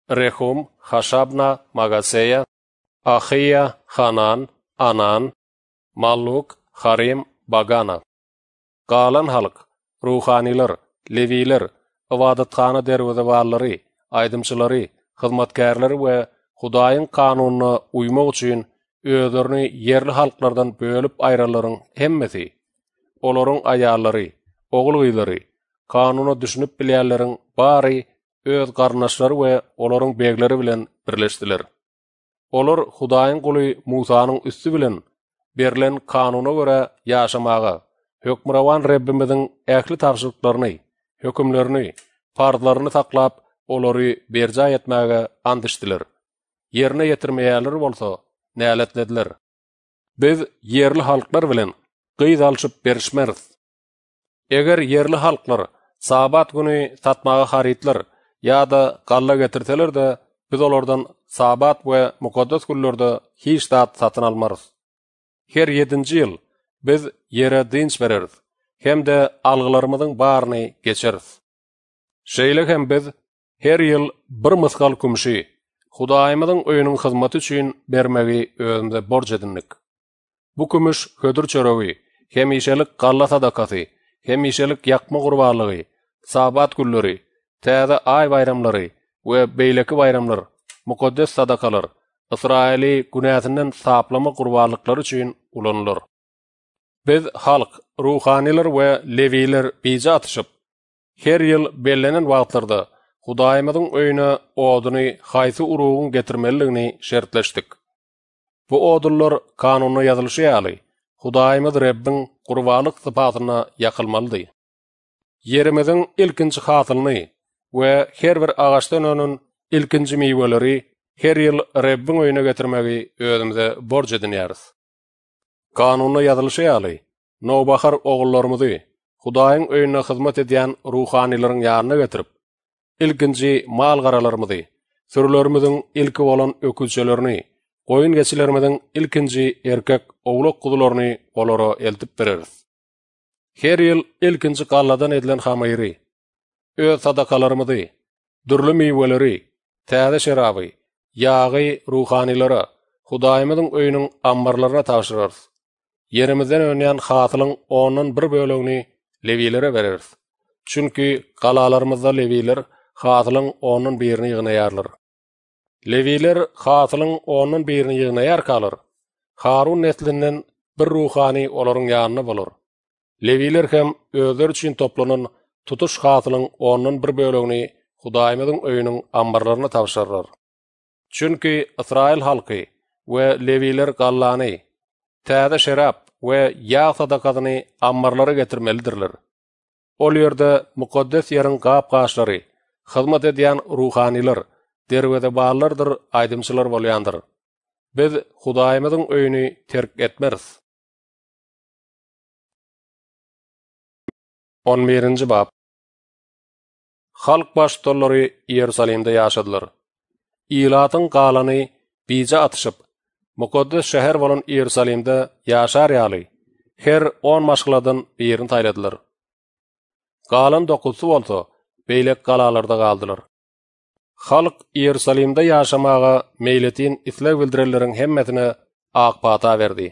Рехум, Хашабна, Магасея, Ахия, Ханан, Anan, Malluk, Harim, Bagana. Qalan halk, ruhaniler, leviler, ıvadatxana dervedevallari, aydımçilari, xizmatkarlari ve hudayin kanunna uyma uçuyin öderini yerli halklardan bölüp ayralarin hemmeti. Olorun ayarlari, oğulguilari, kanunna düşünüp bilyarlari, bari, öz karnaşlari, VE OLORUN begleri bilen olari, Olar Hudaýyň guly Musanyň üstü bilen berilen kanuna görä ýaşamagy, hökmrawan Rebbimiziň ähli tapşyryklaryny, hökümlerini, farzlaryny saklap, olary berja etmäge andyşdylar. Yerine ýetirmeýärler bolsa, näletlediler. Biz yerli halklar bilen gyz alşyp berişmeriz. Eger yerli halklar sabat güni satmagy haritler ýa-da galla getirseler biz olardan sabat we mukaddes kullurda hiç zat satın almaryz. Her 7-nji ýyl biz ýere dinç bereriz hem de algylarymyzyň barny geçiriz. Şeýle hem biz her ýyl bir mysgal kümşi Hudaýymyň öýünüň hyzmaty üçin bermegi öýünde borç edinlik. Bu kümüş hödür çörewi hem işelik qallasa da hem işelik yakma gurbarlygy sabat kullary täze ay bayramlary we beýleki bayramlar mukaddes sadakalar, Israili günahatinden saplama kurbanlıklar üçin ulanılır. Biz halk, ruhaniler ve leviler bize atışıp, her yıl bellenen vaatlarda Hudaýymyň öýüne oduny haýsy uruğun getirmeligini şertleşdik. Bu odullar kanuny ýazylşy ýaly, Hudaýymyz Rebbiň gurbanlyk sypatyna ýakylmaldy. Yerimiziň ilkinji hasylyny we her bir agaçdan önün ilkinji miýwalary her ýyl Rebbiň öýüne getirmegi özümize borç edýäris. Kanunny ýazylşy ýaly, Nobahar oglarymyzy Hudaýyň öýüne hyzmat edýän ruhanylaryň ýanyna getirip, ilkinji mal garalarymyzy, sürlerimiziň ilki bolan ökülçelerini, goýun geçilerimiziň ilkinji erkek owlak gudlaryny olara eltip bereris. Her ýyl ilkinji galladan edilen hamyry, öý sadakalarymyzy, dürlü miýwalary, täze şerabı, yağı ruhanilara, Hudaýymyň öýüniň ammarlaryna taşyrarys. Yerimizden önýän hatlyň onun bir bölegini lewilere bererir. Çünki galalarymyzda lewiler hatlyň onun birini ýygnaýarlar. Leviler hatlyň onun birini ýygnaýar kalır. Harun neslinden bir ruhani olaryň ýanyna bolar. Leviler hem özleri üçin toplanan tutuş hatlyň onun bir bölegini Hudaýymyň öýüniň ambarlaryny tapşyrýar. Çünki Israil halky we Leviler gallany täze şerap we ýağ sadakasyny ambarlara getirmelidirler. Ol ýerde mukaddes ýerin gap gaşlary, hyzmat edýän ruhanylar, derwede baallardyr, aýdymçylar bolýandyr. Biz Hudaýymyň öýüni terk etmeriz. 11-nji bab Xalq başdolları Yerusalimdə yaşadılar. İlatın qalanı bizə atışıb, Mukoddi şəhər vələn Yerusalimdə yaşar yali, her on maşqladın birini taylədilər. Qalın dokusu oltu, beylək qalalarda qaldılar. Xalq Yerusalimdə yaşamağa meyletin iflə vildirilərin hemmetini aqbata verdi.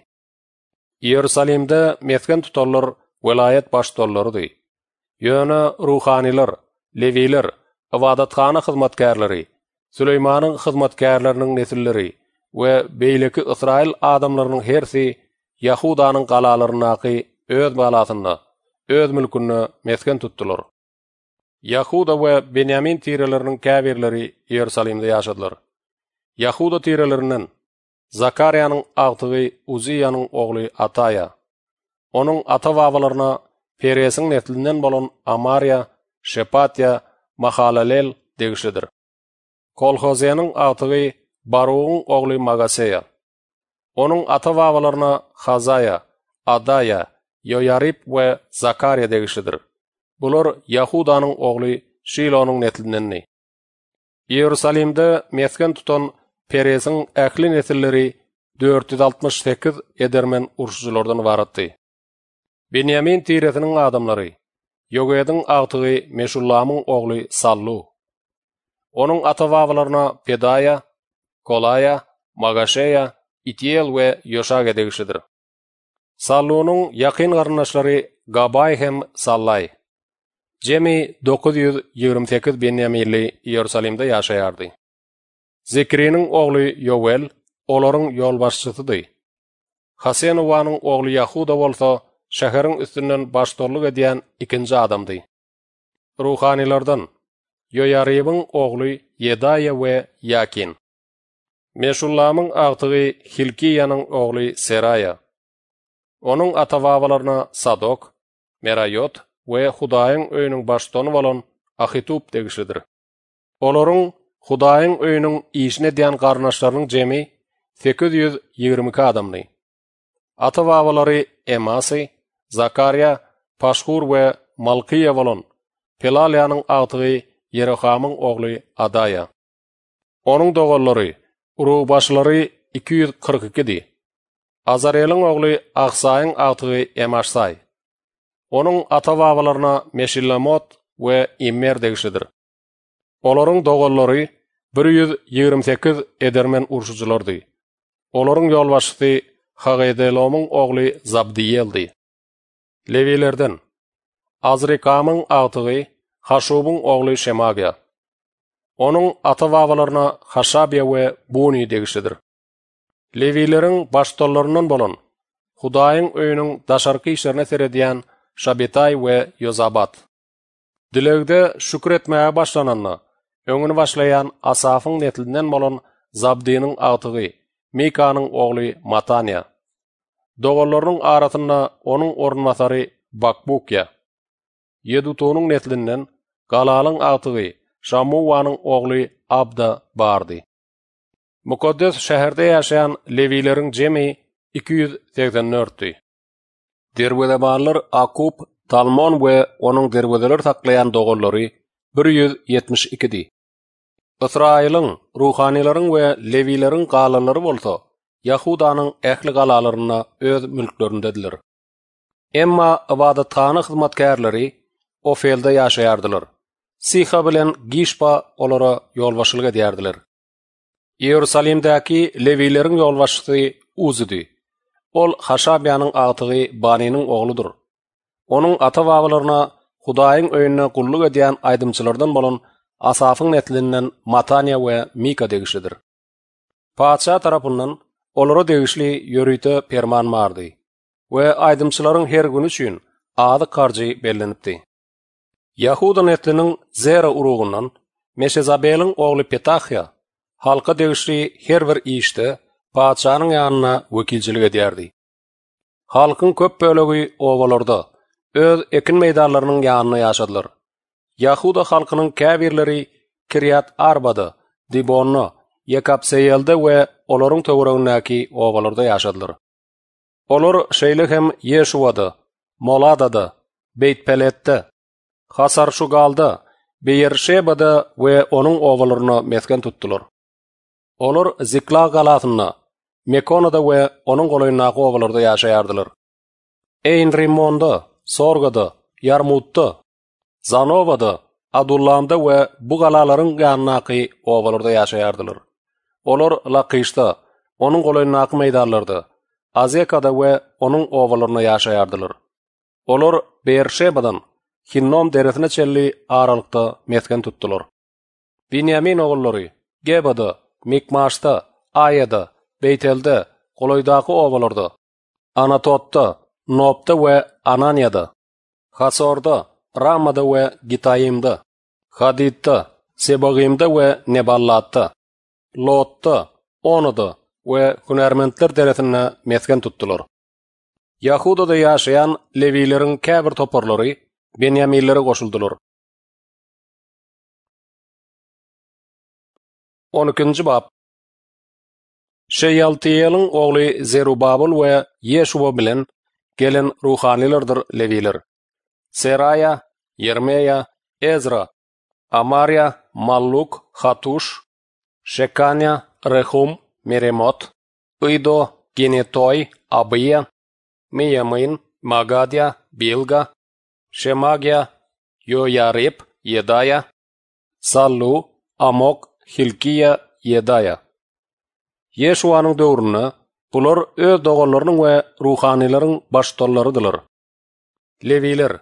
Yerusalimdə metkən tutolur, vəlayət başdolları di. Yönə Leviler, ibadatxana hyzmatkärleri, Süleymanyň hyzmatkärleriniň nesilleri we beýleki Israil adamlarynyň hersi Yahudanyň ki öz balasyny, öz mülkünü mesken tutdular. Yahuda we Benyamin tirelerinin käwirleri Yerusalimde ýaşadylar. Yahuda tirelerinden Zakaryanyň agtygy Uziýanyň ogly Ataya, onuň ata wawalaryna Peresiň netlinden bolan Amarya Шепатия Махалалел дегишидир. Колхозенин атыгы Баруун оглы Магасея. Онун ата вавларына Хазая, Адая, Йоярип ва Закария дегишидир. Булар Яхуданын оглы Шилонун нетлиненни. Иерусалимде мескен тутон Перезин ахли нетілері 468 едермен ұршызылордан варатты. Бениамин тиретінің адамлары – Yoguedin ağtygy meşhurlaryň ogly Sallu. Onuň atawawlaryna pedaya, kolaya, magaşeya ýetil we yoşaga öwredýär. Sallunyň ýakyn garnaşlary Gabay hem Sallay. Jemi 928 sende Eýer Salimde ýaşaýardy. Zekriýanyň ogly Yowel olorun ýolbaşçydy. Hasenowanyň ogly Yahuda wolda Şahering üstünden baştorluk edýän ikinji adamdy. Ruhanilerden Yoarýewing ogly Yedaya we Yakin. Mesullamyn agtygy Hilkiýanyň ogly Seraya. Onuň atawawalaryny Sadok, Merayot we Hudaýyň öýüniň baştoruny bolan Ahitub diýilýär. Onuň Hudaýyň öýüniň iýişine diýen garnaşlarynyň jemi 822 adamly. Atawawalary Emasi Закария, Пашхур вэ Малкия волон, Пелалияның ағдығы Ерехамың оғлы Адая. Оның доғылары, ұруғы 242 де. Азарелің оғлы Ақсайың ағдығы Эмашсай. Оның атавабаларына Мешилламот вэ Иммер дегішідір. Оларың доғылары 128 әдермен ұршыжылар ді. Оларың елбашыды Хағайделомың оғлы Забдиел левилерден азрикамың ағтығы, хашубың оғлы шемагия оның аты бабаларына хашабия өе буни дегишидир левилерің баштолларынан болын, худайың өйінің дашарқы ишеріне тередиян шабитай өе Йозабад. дилегде шүкір башлананны өңін башлаян асафың нетилден болон забдиның ағтығы, миканың оғлы матания Dogalarynyň arasyna onuň ornatary Bakbukya. Yedutonyň netlinden Galalın atygy Şamuwanyň ogly Abda bardy. Mukaddes şäherde ýaşaýan Levilerin jemi 284-di. Derwedebarlar Akup, Talmon we onuň derwedeler taklayan dogallary 172-di. Israýylyň ruhanylaryň we Leviläriň galalary bolsa Yahudanyň ähli galalaryna öz mulklarynda ýaşdylar. Emma awadathan hyzmatkärleri o fielda ýaşaýardylar. Siha bilen gişpa olara ýolbaşçylığa deýardylar. Ierusalimdaky lewileriniň ýolbaşçysy özüdi. Ol Hasabianyň atygy baninin ogludyr. Onuň ata-babalaryna Hudaýyň öýüne kulluk edýän aýdymçylardan bolan Asafyň netlerinden Matani we Mika degişlidir. Paça tarapyndan olara degişli yörüte perman mardi we aydymçylaryň her gün üçin ady garjy bellenipdi. Yahudan etliniň Zera urugundan Meşezabelin oğlu Petahya halka degişli her bir işde paçanyň ýanyna wekilçilige derdi. Halkyň köp bölegi owalarda öz ekin meýdanlarynyň ýanyna Yahuda halkynyň käbirleri Kiryat Arbada, Dibonno, Yakapseyelde we olorun töwreginäki owalarda ýaşadylar. Olor şeýle hem ýeşuwady, moladady, beýtpeletdi. Hasar şu galdy, beýerşebada we onuň owalaryny mesken tutdylar. Olor zikla galatyny, mekonada we onuň goýyna owalarda ýaşaýardylar. Eýin remonda, sorgada, yarmutda, zanowada, adullanda we bu galalaryň ýanynaky owalarda ýaşaýardylar. Olar Lakışta, onun qolayın naqı meydarlardı. ve onun ovalarına yaşayardılar. Olar Beersheba'dan, Hinnom deresine çelli aralıkta mesken tuttular. Binyamin oğulları, Geba'da, Mikmaş'ta, Aya'da, beytelda, qolaydaqı ovalarda, Anatot'ta, Nop'ta ve Ananya'da, Hasor'da, Ramada ve Gitayim'da, Hadid'da, Sebagim'da ve Neballat'ta. Lotta, Onada we hunermentler deretine mesken tuttular. Yahudada yaşayan Levilerin käbir toparlary Benyaminlere goşuldylar. 12-nji bab. Şeyaltiyelin ogly Zerubabel we Yeshua bilen gelen ruhanilerdir Leviler. Seraya, Yermeya, Ezra, Amaria, Malluk, Hatush, Шеканя, Рэхум, Меремот, Идо, Генетой, Абия, Миямин, Магадия, Билга, Шемагя, Йояриб, Едая, Саллу, Амок, Хилкия, Едая. Ешуаның дөуіріні, бұлар өз доғырларының өе руханиларың баштарлары дылар. Левилер,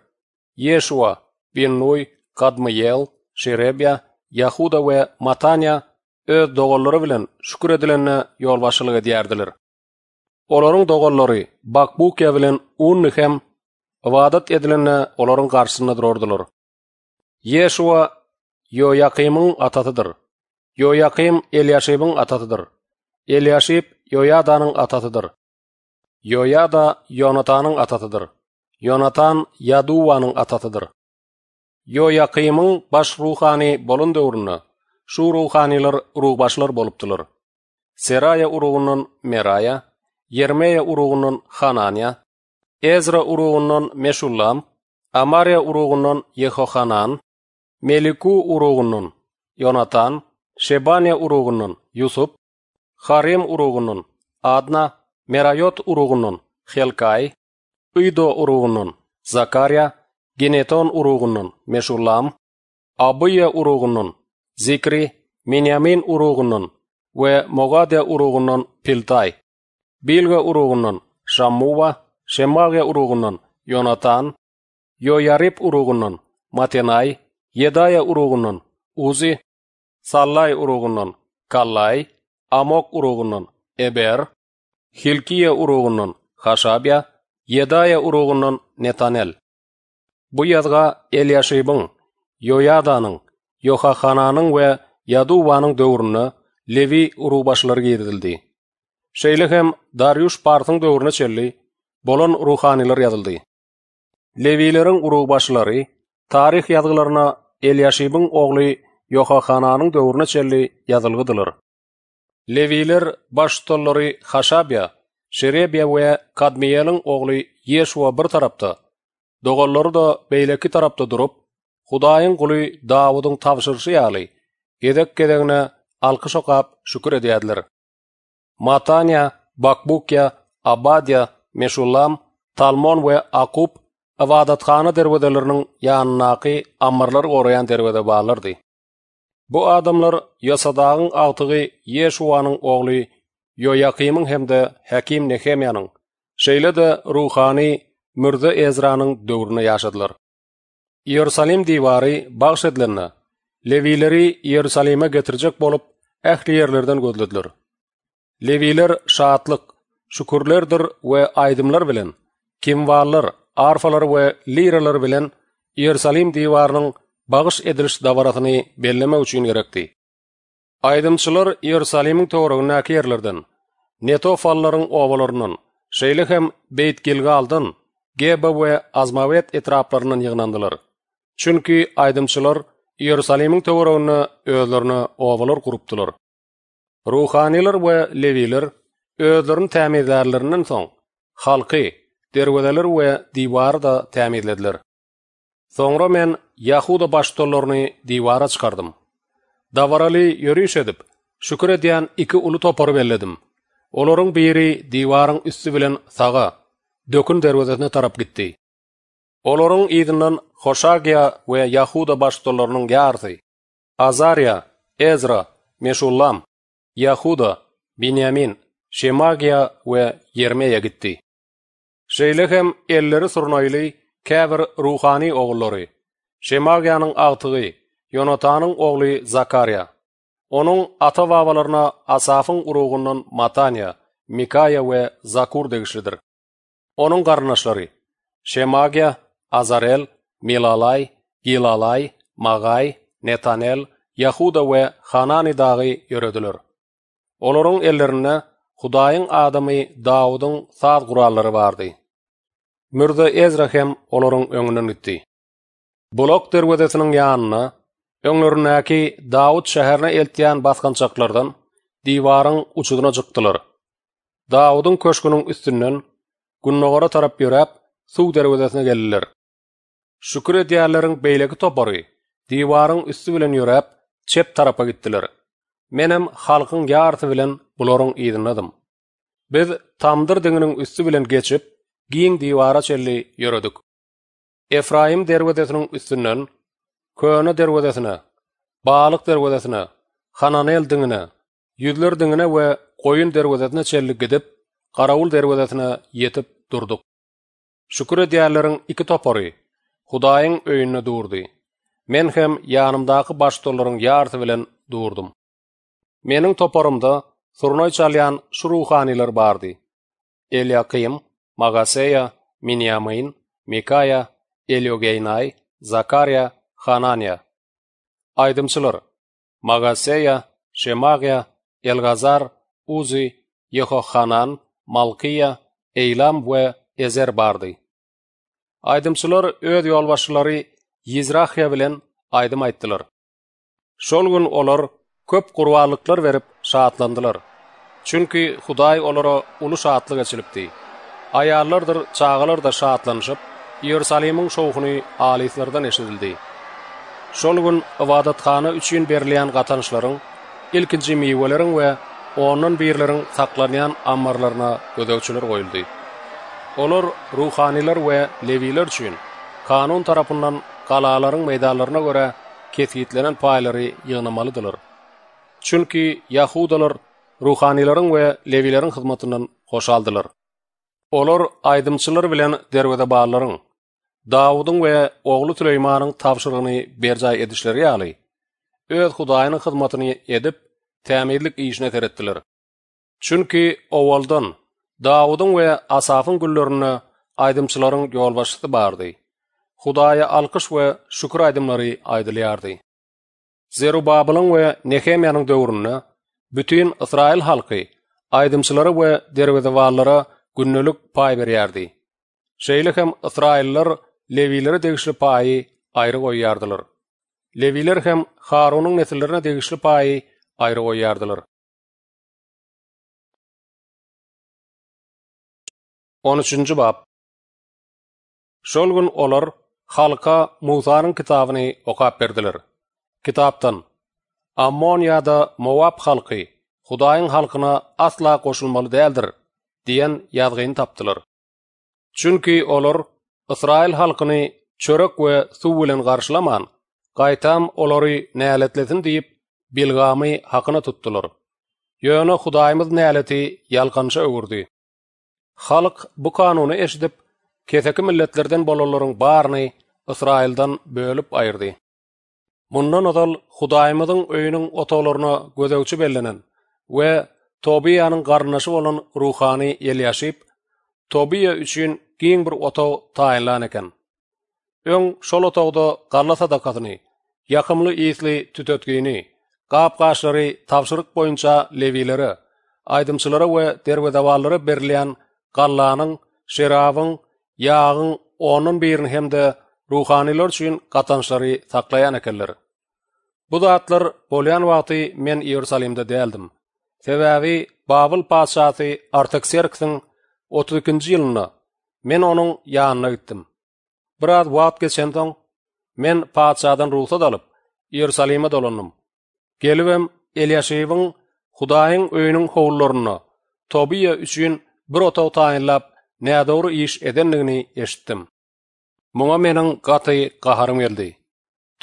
Ешуа, Биннуй, Кадмиел, Шеребя, Яхуда өе Матания, öz dogallara bilen şükür edilenne ýol başlygy diýerdiler. Olaryň dogallary Bakbuk bilen unni hem wadat edilenne olaryň garşysynda durardylar. Yeshua Yoyaqymyň atatydyr. Yoyaqym Eliashibyň atatydyr. Eliashib Yoyadanyň atatydyr. Yoyada Yonatanyň atatydyr. Yonatan Yaduwanyň atatydyr. Yoyaqymyň baş ruhany bolun döwrüni shu ruхаniylar болып болlупdilar seraya urug'уnуn meраya Ермея urug'унун ханаnyя Эзра уруg'унун Мешуллам, амария уруgунун ехоханан мелику уруgгунун Йонатан, шебания уругунун Юсуп, харим уругунун адна мерайот уругунун хелкай Уйдо уругунун закария генетон уругунун мешуллам абыя уругунун зикри Минямин уругунун we Могаде уругунун Пилтай, Билге уругунун Шаммува, Шемаге уругунун Йонатан, Йояриб уругунун Матенай, Едая уругунун Узи, Саллай уругунун Каллай, Амок уругунун Эбер, Хилкия уругунун Хашабя, Едая уругунун Нетанел. Бу язга Элияшибың, Йояданың, Yoha Hananın və Yadu Vanın dövrünə Levi uru başlar gəyirdildi. Şeyləxəm Dariyus Partın dövrünə çəlli bolon ruhanilər yadıldı. Levilərin uru başları tarix yadıqlarına Elyashibin oğlu Yoha Hananın dövrünə çəlli yadılgıdılır. Levilər başlıları Xashabya, Şerebya və Qadmiyyəlin oğlu Yeşuva bir tarapda, doğalları da beyləki tarapta durup, Худайын құлы Давудың тапшыршы ялы, едек кедегіне алқы шоқап шүкір Матания, Бакбукия, Абадия, Мешулам, Талмон вэ Акуп ывадатханы дербеделірнің янынақи аммарлар ғорыян дербеді балырды. Бұ адамлар Йосадағын алтығы Ешуаның оғлы Йоякимын хемді Хәким Нехемияның, шейлі де рухани Мүрді эзраның дөуіріні Yerusalim divary bagş edilendi. Levileri Yerusalime getirjek bolup ähli yerlerden gözlediler. Leviler şaatlyk, şükürlerdir we aydymlar bilen kimvarlar, arfalar we liralar bilen Yerusalim divarynyň bagş ediliş dawaratyny bellemek üçin gerekdi. Aydymçylar Yerusalimiň togrugyna kiyerlerden Netofallaryň owalarynyň şeýle hem Beýt Gilgaldan Geba we azmawet etraplarynyň ýygnandylar. Çünki aydymçylar Yerusalemiň töwereginde özlerini owalar gurupdylar. Ruhaniler we leviler özlerin son soň halky derwedeler we da tämirlediler. Soňra men Yahuda başdolaryny diwara çykardym. Davarali ýöriş edip şükür edýän iki uly topar berledim. Olaryň biri diwaryň üstü bilen sağa dökün derwedesine tarap gitdi. Olorun idinden Hoşagya ve Yahuda başdolarının gardı. Azariya, Ezra, Meşullam, Yahuda, Binyamin, Şemagya ve Yermeya gitti. Şeylehem elleri sornayli Kever ruhani oğulları. Şemagya'nın altıgı Yonatan'ın oğlu Zakarya. Onun ata babalarına Asaf'ın uruğundan Matanya, Mikaya ve Zakur degişidir. Onun qarınaşları Şemagya, Azarel, Milalay, Gilalay, Magay, Netanel, Yahuda we Hanani dağı yörödülür. Olorun ellerine Hudayın adamı Davudun sağ quralları vardı. Mürde Ezra hem olorun öngünü nitti. Bulok derwedesinin yanına öngörnäki Davud şäherine eltiyan basgançaklardan, divarın uçuduna jıktılar. Davudun köşkünün üstünden gunnogara tarap yörap suw derwedesine geldiler. Şükür edýärleriň beýleki topary, diwaryň üstü bilen ýörep, çep tarapa gittilir. Menem halkyň ýarty bilen bularyň ýerinadym. Biz tamdyr diňiniň üstü bilen geçip, giň diwara çelli ýörädik. Efraim derwedesiniň üstünden köne derwedesine, baalyk derwedesine, Hananel diňine, ýüzler diňine we goýun derwedesine çelli gidip, garawul derwedesine ýetip durduk. Şükür edýärleriň iki topary, Худайын өйінні дұрды. Мен хэм янымдағы баш толырын ярты Менің топырымды сұрной чалян шуруханилар барды. Элия Кым, Магасея, Микая, Элиогейнай, Закария, Хананья. Айдымчылыр. Магасея, Шемагия, Элгазар, Узи, Ехоханан, Малкия, Эйлам вэ Эзер барды. Aydymçylar öz ýolbaşçylary Yizrahiya bilen aydym aýtdylar. Şol gün olar köp gurwallyklar berip şahatlandylar. Çünki Hudaý olara uly şahatlyk açylypdy. Aýallardyr, çağalar da şahatlanyşyp, Ýerusalemiň şowhuny aýlyslardan eşidildi. Şol gün wadatxana üçin berilýän gatanyşlaryň ilkinji meýwelerini we onuň birleriniň saklanýan ammarlaryna gödäwçiler goýuldy. Olar ruhaniler ve leviler için kanun tarafından kalaların meydalarına göre kesitlenen payları yığınamalıdırlar. Çünkü Yahudalar ruhanilerin ve levilerin hizmetinden hoşaldılar. Olar aydımçılar bilen dervede bağlıların, Davud'un ve oğlu Tüleyman'ın tavşırını bercay edişleri alı, öz hudayının hizmetini edip temellik işine terettiler. Çünkü ovaldan, Dawudun we Asafyn güllerini aydymçylaryň ýolbaşçysy bardy. Hudaýa alkyş we şükür aydymlary aydylýardy. Zerubabylyň we Nehemiýanyň döwründe bütün Israil halky aydymçylara we derwezewallara günnelik pay berýärdi. Şeýle hem Israiller Lewilere degişli payy aýry goýardylar. Lewiler hem Harunyň nesillerine degişli payy aýry goýardylar. 13-nji bab. Şol gün olar halka berdilir. kitabyny okap berdiler. Kitaptan Ammoniada Moab halky Hudaýyň halkyna asla goşulmaly däldir diýen ýazgyny tapdylar. Çünki olar Israil halkyny çörek we suw bilen garşylaman, gaýtam olary näletletin diýip bilgamy haqyna tutdylar. Ýöne Hudaýymyz näleti ýalgança öwürdi. xalq bu kanunu eşidip, keseki milletlerden bolollorun barını Israildan bölüp ayırdı. Mundan odal Hudaýymyň öýüniň otaglaryna gözegçi bellenen we Tobiýanyň garnaşy bolan ruhany ýel ýaşyp, Tobiýa üçin giň bir otaw taýlan eken. Öň şol otagda garnaşa da gatyny, ýakymly iýsli tütötgini, gapgaşlary tapşyryk boýunça lewilere, aýdymçylara we derwe dawalary gallanyň, şerawyň, ýağyň onun birini hemde ruhanylar üçin gatanşary saklaýan ekeller. Bu zatlar bolýan wagty men Ýerusalimde däldim. Sebäbi Babil paşasy Artaxerxsin 32-nji ýylyna men onuň ýanyna gitdim. Biraz wagt geçenden men paşadan ruhsat alyp Ýerusalime dolandym. Gelibem Eliýaşewiň Hudaýyň öýüniň howullaryna Tobiýa üçin bir ota utaýlap nä dogry iş edenligini eşitdim. Muňa meniň gaty gaharym geldi.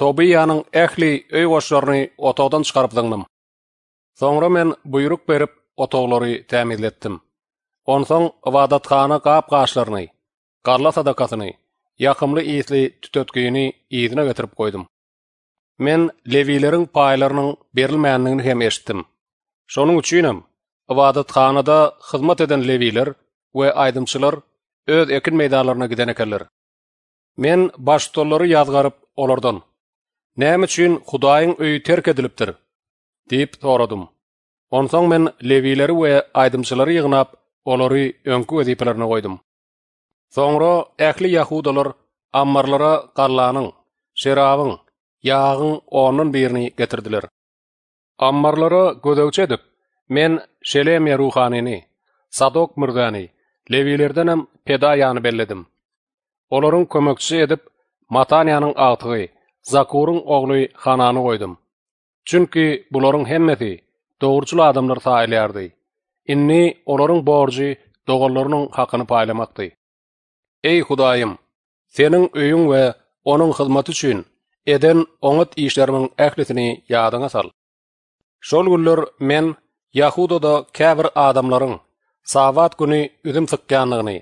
Tobiýanyň ähli öý goşlaryny otadan çykaryp dyňdym. Soňra men buyruk berip otaglary täminletdim. Onsoň wadatxana gap-gaşlaryny, garla sadakasyny, ýakymly iýetli tütötgeýini ýedine getirip goýdum. Men leviýleriň paýlarynyň berilmänligini hem eşitdim. Şonuň üçin Ibadat xanada xizmat eden leviler we aydymçylar öz ekin meydanlaryna giden Men baş tollary yazgaryp olardan. Näme üçin Hudaýyň öýü terk edilipdir? diýip soradym. Onsoň men leviler we aydymçylary ýygnap olary öňkü wezipelerine goýdum. Soňra ähli Yahudalar Ammarlara garlanyň, şerabyň, ýağyň onuň birini getirdiler. Ammarlara gödäwçe edip, Men Şelemi y ruhanini, Sadok murgani, levilerden hem pedayany belledim. Olorun kömekçisi edip Matanianyň agtygy, Zakorun ogly Xanany oýdum. Çünkü bularing hemmebi dogruçly adamlar bolardy. Inni olorun borçy dogallarynyň haqtyny paýlamakdy. Ey Hudaýym, seniň öýüň we onuň hyzmaty üçin eden ogut işlärimiň ähli etini sal. Şol gollary men Yahudada käbir adamlaryň Sabat güni üzüm sıkkanlygyny,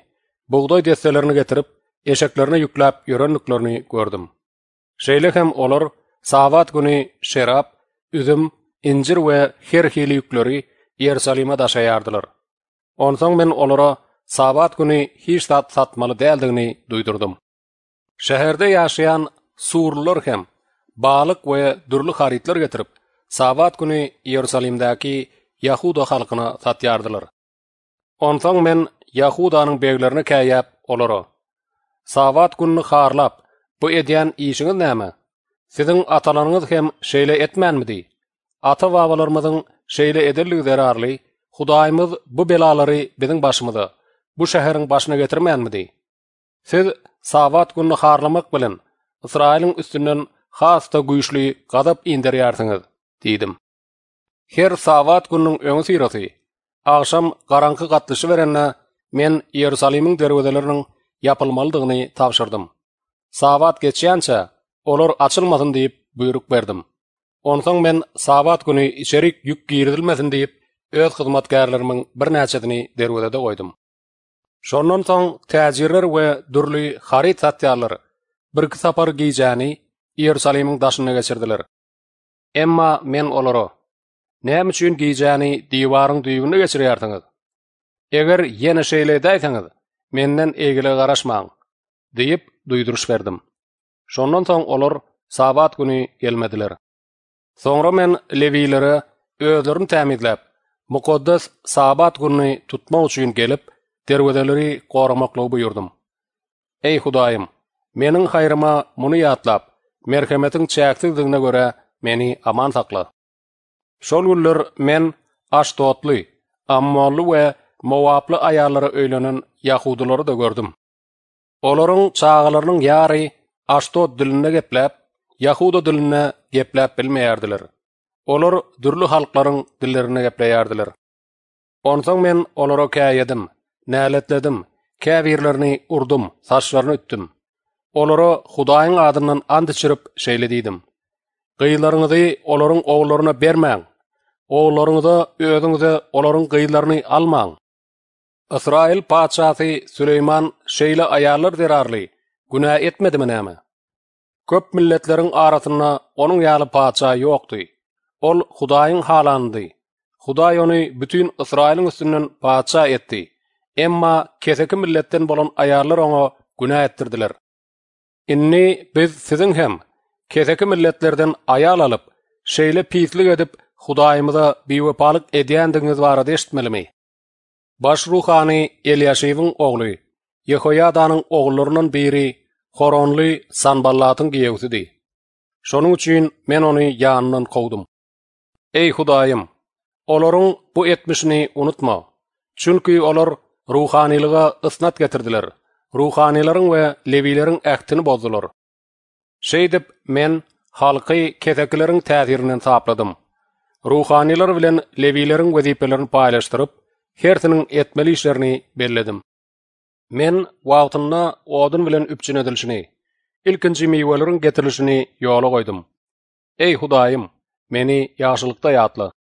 buğday destelerini getirip, eşeklerini yuklap ýörenliklerini gördüm. Şeýle hem olar Sabat güni üzüm, incir we her hili yer Yerusalima daşaýardylar. Onsoň men olara savat güni hiç zat satmaly däldigini duydurdum. Şäherde ýaşaýan surlar hem balyk we durly haritler getirip, savat güni Yerusalimdäki Yahuda halkına satyardılar. Ondan men Yahudanın beglerini kəyəb olara. Savat gününü xarlap, bu edyan işiniz nəmi? Sizin atalarınız hem şeylə etmənmidi? Ata vavalarımızın şeylə edirlik zərarlı, Hudaymız bu belaları bizim başımıza, bu şəhərin başına getirmənmidi? Siz Savat gününü xarlamaq bilin, İsrailin üstünün xasta güyüşlü qadab indiriyarsınız, dedim. Her sawat günnüň öň syraty. Agşam garanky gatlyşy berenle men Yerusalimiň derwedeleriniň ýapylmalydygyny tapşyrdym. Sawat geçýänçe olar açylmasyn diýip buyruk berdim. Onsoň men sawat güni içerik ýük giýirilmesin diýip öz hyzmatkarlarymyň birnäçesini derwedede goýdum. Şondan soň täjirler we durly harita täýärler bir kisapar giýjany Yerusalimiň daşyna geçirdiler. Emma men olara näme üçin giýjäni diwaryň düýgüne geçirýärdiňiz? Eger ýene şeýle daýsaňyz, menden egile garaşmaň diýip duýduruş berdim. Şondan soň olar sabat güni gelmediler. Soňra men lewilere öýdürüm täminläp, mukaddas sabat güni tutmak üçin gelip, derwedeleri gorumakly buýurdum. Ey Hudaýym, meniň haýryma muny ýatlap, merhemetiň çäkdigine görä meni aman sakla. Şol men aştotly, ammolly we mawaply ayalary öýlenen yahudylary da gördüm. Olaryň çağalarynyň ýary aştot diline gepläp, yahuda diline gepläp bilmeýärdiler. Olar dürli halklaryň dillerine gepläýärdiler. Onsoň men olara käýdim, näletledim, käbirlerini urdum, saçlaryny üttüm. Olara Hudaýyň adynyň andyçyryp şeýle diýdim. Gyýlaryňyzy olaryň oglaryna bermäň. oğullarınızı, özünüzü, oların gıyılarını almağın. Israel paçası Süleyman şeyle ayarlar derarlı, günah etmedi mi nemi? Köp milletlerin arasına onun yalı paça yoktu. Ol Hudayın halandı. Huday onu bütün Israel'in üstünden paça etdi. Emma keseki milletten bolan ayarlar onu günah ettirdiler. Inni biz sizin hem keseki milletlerden ayal alıp, şeyle pislik edip, Hudaýymyza biwepalyk edýändigiňiz barada eşitmelimi? Baş ruhany Eliýaşewiň ogly, Yehoýadanyň oglurynyň biri, Horonly Sanballatyň giýewsidi. Şonuň üçin men ony ýanyndan gowdum. Ey Hudaýym, olaryň bu etmişini unutma. Çünki olar ruhanylyga ısnat getirdiler. Ruhanylaryň we lewileriň ähtini bozdular. Şeýdip men halky kezekleriň täsirinden sapladym. ruhaniler bilen levilerin wezipelerini paylaşdyryp hertinin etmeli işlerini belledim. Men wagtynda odun bilen üpçün edilşini, ilkinji meywelerin getirilşini ýola goýdum. Ey Hudaýym, meni ýaşylykda ýatla.